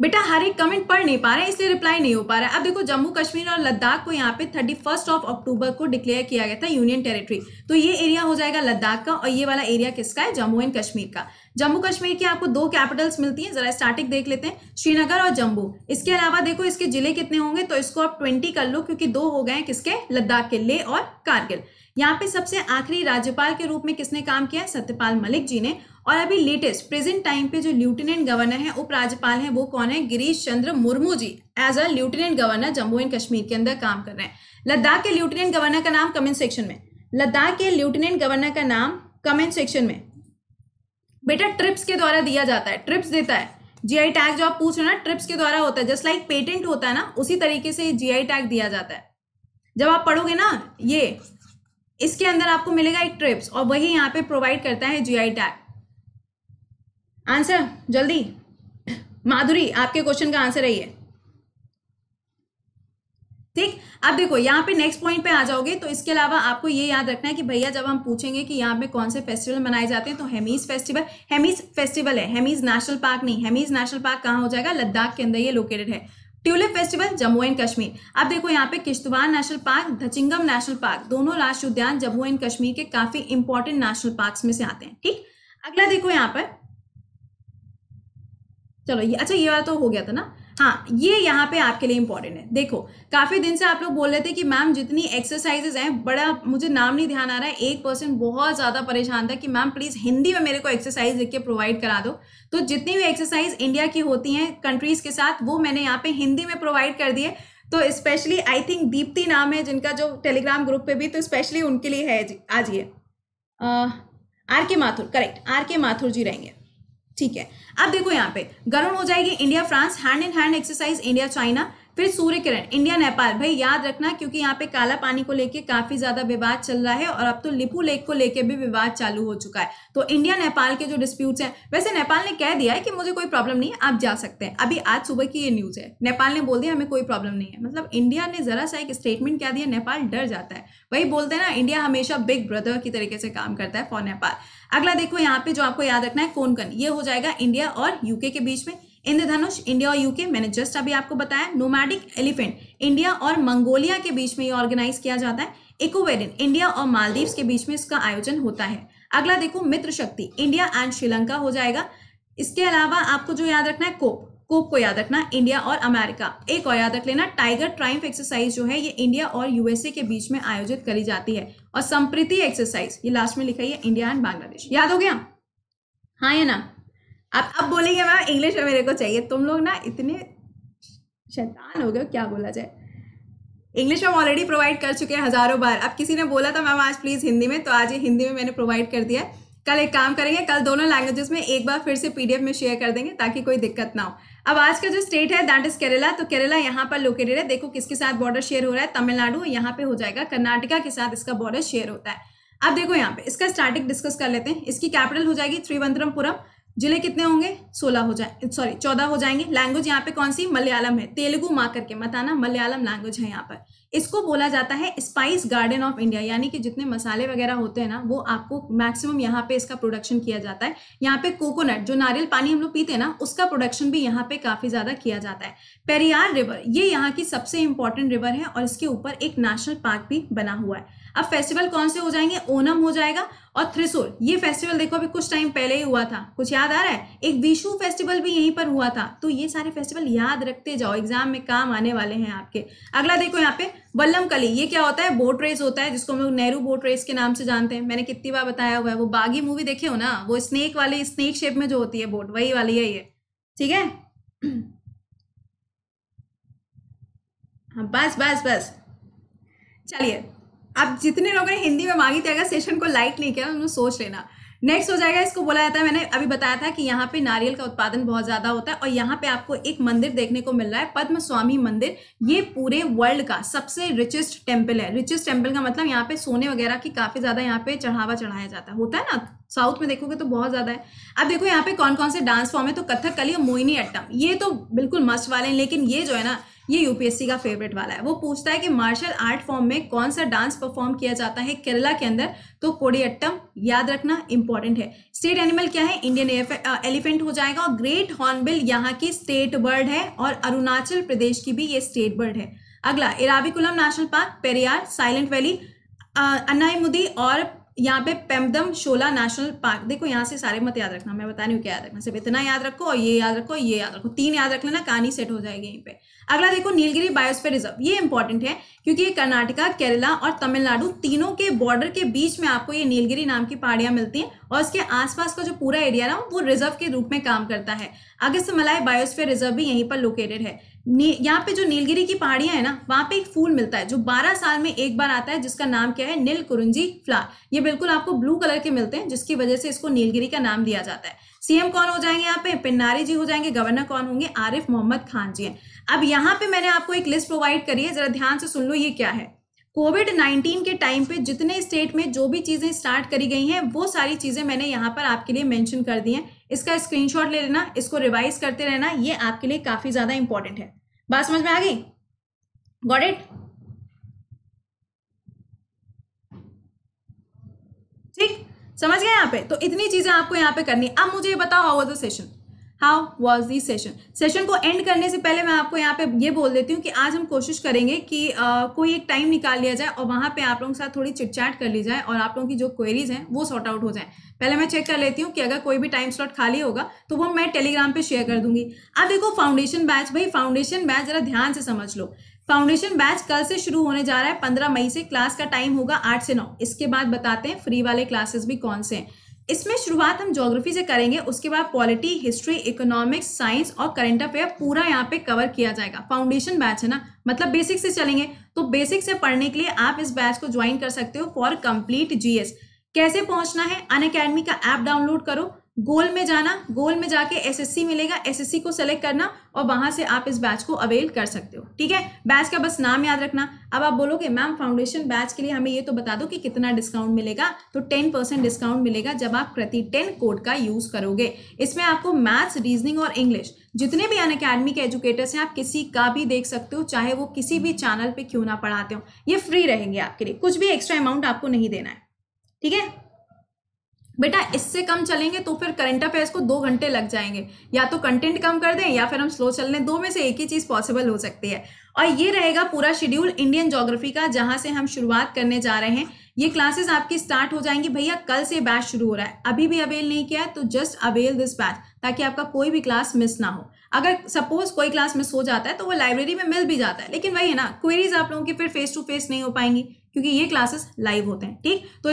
S1: बेटा हर एक कमेंट पढ़ नहीं पा रहे इसलिए रिप्लाई नहीं हो पा रहा है अब देखो जम्मू कश्मीर और लद्दाख को यहाँ पे थर्टी फर्स्ट ऑफ अक्टूबर को डिक्लेयर किया गया था यूनियन टेरिटरी तो ये एरिया हो जाएगा लद्दाख का और ये वाला एरिया किसका है जम्मू एंड कश्मीर का जम्मू कश्मीर की आपको दो कैपिटल्स मिलती हैं जरा स्टार्टिंग देख लेते हैं श्रीनगर और जम्मू इसके अलावा देखो इसके जिले कितने होंगे तो इसको आप ट्वेंटी कर लो क्योंकि दो हो गए किसके लद्दाख के ले और कारगिल यहाँ पे सबसे आखिरी राज्यपाल के रूप में किसने काम किया सत्यपाल मलिक जी ने और अभी लेटेस्ट प्रेजेंट टाइम पे जो लेफ्टिनेंट गवर्नर हैं उपराज्यपाल हैं वो कौन है Girish Chandra Murmu ji as a lieutenant governor Jammu and Kashmir के अंदर काम कर रहे हैं लद्दाख के लेफ्टिनेंट गवर्नर का नाम कमेंट सेक्शन में लद्दाख के लेफ्टिनेंट गवर्नर का नाम कमेंट सेक्शन में बेटा ट्रिप्स के द्वारा दिया जाता है ट्रिप्स देता है जीआई टैग जो आप पूछ रहे हो ना ट्रिप्स के द्वारा होता है जस्ट लाइक पेटेंट होता है ना उसी तरीके से जीआई टैग दिया जाता है जब आप पढ़ोगे ना ये इसके अंदर आपको मिलेगा एक ट्रिप्स और वही यहाँ पे प्रोवाइड करता है जीआई टैग आंसर जल्दी माधुरी आपके क्वेश्चन का आंसर यही है ठीक अब देखो यहाँ पे नेक्स्ट पॉइंट पे आ जाओगे तो इसके अलावा आपको ये याद रखना है कि भैया जब हम पूछेंगे कि यहाँ पे कौन से फेस्टिवल मनाए जाते हैं तो हेमीज फेस्टिवल हेमीज फेस्टिवल है हेमीज नेशनल पार्क नहीं हेमीज नेशनल पार्क कहाँ हो जाएगा लद्दाख के अंदर ये लोकेटेड है tulip festival Jammu and Kashmir अब देखो यहाँ पे Kishtwar national park Dachigam national park दोनों राष्ट्रीय उद्यान जम्मू एंड कश्मीर के काफी इंपॉर्टेंट नेशनल पार्क में से आते हैं ठीक अगला देखो यहाँ पर चलो ये अच्छा ये वाला तो हो गया था ना हाँ ये यहाँ पे आपके लिए इम्पॉर्टेंट है देखो काफ़ी दिन से आप लोग बोल रहे थे कि मैम जितनी एक्सरसाइजेज हैं बड़ा मुझे नाम नहीं ध्यान आ रहा है एक पर्सन बहुत ज़्यादा परेशान था कि मैम प्लीज़ हिंदी में मेरे को एक्सरसाइज लिख के प्रोवाइड करा दो तो जितनी भी एक्सरसाइज इंडिया की होती हैं कंट्रीज़ के साथ वो मैंने यहाँ पर हिंदी में प्रोवाइड कर दिए तो स्पेशली आई थिंक दीप्ति नाम है जिनका जो टेलीग्राम ग्रुप पे भी तो स्पेशली उनके लिए है आज ये आर के माथुर करेक्ट आर के माथुर जी रहेंगे ठीक है अब देखो यहाँ पे गर्म हो जाएगी India France hand in hand exercise India China फिर सूर्य किरण इंडिया नेपाल भाई याद रखना क्योंकि यहाँ पे काला पानी को लेके काफी ज्यादा विवाद चल रहा है और अब तो लिपू लेक को लेके भी विवाद चालू हो चुका है तो इंडिया नेपाल के जो डिस्प्यूट्स हैं वैसे नेपाल ने कह दिया है कि मुझे कोई प्रॉब्लम नहीं है आप जा सकते हैं अभी आज सुबह की ये न्यूज है नेपाल ने बोल दिया हमें कोई प्रॉब्लम नहीं है मतलब इंडिया ने जरा सा एक स्टेटमेंट क्या दिया नेपाल डर जाता है वही बोलते हैं ना इंडिया हमेशा बिग ब्रदर की तरीके से काम करता है फॉर नेपाल अगला देखो यहाँ पे जो आपको याद रखना है कोनकन ये हो जाएगा इंडिया और यूके के बीच में इंद्रधनुष इंडिया और यूके मैंने जस्ट अभी आपको बताया नोमैडिक एलिफेंट इंडिया और मंगोलिया के बीच में ये ऑर्गेनाइज किया जाता है इकोवेडिन इंडिया और मालदीव्स के बीच में इसका आयोजन होता है अगला देखो मित्र शक्ति इंडिया एंड श्रीलंका हो जाएगा इसके अलावा आपको जो याद रखना है कोप कोप को याद रखना इंडिया और अमेरिका एक और याद रख लेना टाइगर ट्राइम्फ एक्सरसाइज जो है ये इंडिया और यूएसए के बीच में आयोजित करी जाती है और संप्रीति एक्सरसाइज ये लास्ट में लिखा है इंडिया एंड बांग्लादेश याद हो गया हाँ या ना आप अब बोलेंगे मैम इंग्लिश में मेरे को चाहिए तुम लोग ना इतने शैतान हो गए क्या बोला जाए इंग्लिश में ऑलरेडी प्रोवाइड कर चुके हैं हज़ारों बार अब किसी ने बोला था मैम आज प्लीज़ हिंदी में तो आज ये हिंदी में मैंने प्रोवाइड कर दिया है कल एक काम करेंगे कल दोनों लैंग्वेजेस में एक बार फिर से पीडीएफ में शेयर कर देंगे ताकि कोई दिक्कत ना हो अब आज का जो स्टेट है दैट इज केरला तो केरला यहाँ पर लोकेटेड है देखो किसके साथ बॉर्डर शेयर हो रहा है तमिलनाडु यहाँ पे हो जाएगा कर्नाटका के साथ इसका बॉर्डर शेयर होता है अब देखो यहाँ पे इसका स्टार्टिंग डिस्कस कर लेते हैं इसकी कैपिटल हो जाएगी त्रिवंतरमपुरम जिले कितने होंगे सोलह हो जाए सॉरी चौदह हो जाएंगे लैंग्वेज यहाँ पे कौन सी मलयालम है तेलुगु माँ करके मताना मलयालम लैंग्वेज है यहाँ पर इसको बोला जाता है स्पाइस गार्डन ऑफ इंडिया यानी कि जितने मसाले वगैरह होते हैं ना वो आपको मैक्सिमम यहाँ पे इसका प्रोडक्शन किया जाता है यहाँ पे कोकोनट जो नारियल पानी हम लोग पीते हैं ना उसका प्रोडक्शन भी यहाँ पे काफी ज्यादा किया जाता है पेरियार रिवर ये यहाँ की सबसे इंपॉर्टेंट रिवर है और इसके ऊपर एक नेशनल पार्क भी बना हुआ है अब फेस्टिवल कौन से हो जाएंगे ओनम हो जाएगा और थ्रिसोल ये फेस्टिवल देखो अभी कुछ टाइम पहले ही हुआ था कुछ याद आ रहा है एक विशु फेस्टिवल भी यहीं पर हुआ था तो ये सारे फेस्टिवल याद रखते जाओ एग्जाम में काम आने वाले हैं आपके अगला देखो यहाँ पे बल्लम कली ये क्या होता है बोट रेस होता है जिसको हम लोग नेहरू बोट रेस के नाम से जानते हैं मैंने कितनी बार बताया हुआ है वो बागी मूवी देखे हो ना वो स्नेक वाली स्नेक शेप में जो होती है बोट वही वाली है ये ठीक है *clears throat* हाँ, बस बस बस चलिए आप जितने लोगों ने हिंदी में मांगी थी अगर सेशन को लाइट नहीं किया उन्होंने सोच लेना नेक्स्ट हो जाएगा इसको बोला जाता है मैंने अभी बताया था कि यहाँ पे नारियल का उत्पादन बहुत ज्यादा होता है और यहाँ पे आपको एक मंदिर देखने को मिल रहा है पद्म स्वामी मंदिर ये पूरे वर्ल्ड का सबसे रिचेस्ट टेम्पल है रिचेस्ट टेम्पल का मतलब यहाँ पे सोने वगैरह की काफी ज्यादा यहाँ पे चढ़ावा चढ़ाया जाता है होता है ना साउथ में देखोगे तो बहुत ज़्यादा है अब देखो यहाँ पे कौन कौन से डांस फॉर्म है तो कथक कली और मोइनी अट्टम ये तो बिल्कुल मस्त वाले हैं लेकिन ये जो है ना ये यूपीएससी का फेवरेट वाला है वो पूछता है कि मार्शल आर्ट फॉर्म में कौन सा डांस परफॉर्म किया जाता है केरला के अंदर तो कोडियट्टम याद रखना इंपॉर्टेंट है स्टेट एनिमल क्या है इंडियन एलिफेंट हो जाएगा और ग्रेट हॉर्नबिल यहाँ की स्टेट बर्ड है और अरुणाचल प्रदेश की भी ये स्टेट बर्ड है अगला Eravikulam national park Periyar silent valley Anamudi और यहाँ पे पेमदम शोला नेशनल पार्क देखो यहाँ से सारे मत याद रखना मैं बता रही क्या याद रखना सिर्फ इतना याद रखो और ये याद रखो ये याद रखो तीन याद रख लेना कहानी सेट हो जाएगी यहीं पे अगला देखो नीलगिरी बायोस्फीयर रिजर्व ये इंपॉर्टेंट है क्योंकि ये कर्नाटका केरला और तमिलनाडु तीनों के बॉर्डर के बीच में आपको ये नीलगिरी नाम की पहाड़ियां मिलती हैं और उसके आसपास का जो पूरा एरिया ना वो रिजर्व के रूप में काम करता है अगस्त मलाई बायोस्फेयर रिजर्व भी यहीं पर लोकेटेड है यहाँ पे जो नीलगिरी की पहाड़ियाँ है ना वहाँ पे एक फूल मिलता है जो 12 साल में एक बार आता है जिसका नाम क्या है नील कुरुंजी फ्लावर ये बिल्कुल आपको ब्लू कलर के मिलते हैं जिसकी वजह से इसको नीलगिरी का नाम दिया जाता है सीएम कौन हो जाएंगे यहाँ पे पिन्नारी जी हो जाएंगे गवर्नर कौन होंगे आरिफ मोहम्मद खान जी हैं अब यहाँ पे मैंने आपको एक लिस्ट प्रोवाइड करी है जरा ध्यान से सुन लो ये क्या है कोविड नाइन्टीन के टाइम पे जितने स्टेट में जो भी चीज़ें स्टार्ट करी गई हैं वो सारी चीज़ें मैंने यहाँ पर आपके लिए मैंशन कर दी हैं इसका स्क्रीनशॉट ले लेना इसको रिवाइज करते रहना ये आपके लिए काफी ज्यादा इंपॉर्टेंट है बात समझ में आ गई गॉड इट ठीक समझ गए यहाँ पे तो इतनी चीजें आपको यहाँ पे करनी अब मुझे ये बताओ how was the session how was the session session को एंड करने से पहले मैं आपको यहाँ पे ये बोल देती हूँ कि आज हम कोशिश करेंगे कि आ, कोई एक टाइम निकाल लिया जाए और वहाँ पे आप लोगों के साथ थोड़ी चिटचैट कर ली जाए और आप लोगों की जो क्वेरीज हैं वो सॉर्ट आउट हो जाए पहले मैं चेक कर लेती हूँ कि अगर कोई भी टाइम स्लॉट खाली होगा तो वो मैं टेलीग्राम पर शेयर कर दूंगी अब देखो फाउंडेशन बैच भाई फाउंडेशन बैच ज़रा ध्यान से समझ लो फाउंडेशन बैच कल से शुरू होने जा रहा है पंद्रह मई से क्लास का टाइम होगा आठ से नौ इसके बाद बताते हैं फ्री वाले क्लासेस भी कौन से हैं इसमें शुरुआत हम ज्योग्राफी से करेंगे उसके बाद पॉलिटी हिस्ट्री इकोनॉमिक्स साइंस और करंट अफेयर पूरा यहाँ पे कवर किया जाएगा फाउंडेशन बैच है ना मतलब बेसिक से चलेंगे तो बेसिक से पढ़ने के लिए आप इस बैच को ज्वाइन कर सकते हो फॉर कंप्लीट जीएस कैसे पहुंचना है अन अकेडमी का ऐप डाउनलोड करो गोल में जाना गोल में जाके एसएससी मिलेगा एसएससी को सेलेक्ट करना और वहां से आप इस बैच को अवेल कर सकते हो ठीक है बैच का बस नाम याद रखना अब आप बोलोगे मैम फाउंडेशन बैच के लिए हमें ये तो बता दो कि कितना डिस्काउंट मिलेगा तो टेन परसेंट डिस्काउंट मिलेगा जब आप प्रति टेन कोड का यूज करोगे इसमें आपको मैथ्स रीजनिंग और इंग्लिश जितने भी अन अकेडमी के एजुकेटर्स हैं आप किसी का भी देख सकते हो चाहे वो किसी भी चैनल पर क्यों ना पढ़ाते हो ये फ्री रहेंगे आपके लिए कुछ भी एक्स्ट्रा अमाउंट आपको नहीं देना है ठीक है बेटा इससे कम चलेंगे तो फिर करंट अफेयर्स को दो घंटे लग जाएंगे या तो कंटेंट कम कर दें या फिर हम स्लो चल लें दो में से एक ही चीज़ पॉसिबल हो सकती है और ये रहेगा पूरा शेड्यूल इंडियन जोग्राफी का जहाँ से हम शुरुआत करने जा रहे हैं ये क्लासेस आपकी स्टार्ट हो जाएंगी भैया कल से बैच शुरू हो रहा है अभी भी अवेल नहीं किया है तो जस्ट अवेल दिस बैच ताकि आपका कोई भी क्लास मिस ना हो अगर सपोज कोई क्लास मिस हो जाता है तो वो लाइब्रेरी में मिल भी जाता है लेकिन वही है ना क्वेरीज आप लोगों की फिर फेस टू फेस नहीं हो पाएंगी क्योंकि ये क्लासेस लाइव होते हैं ठीक तो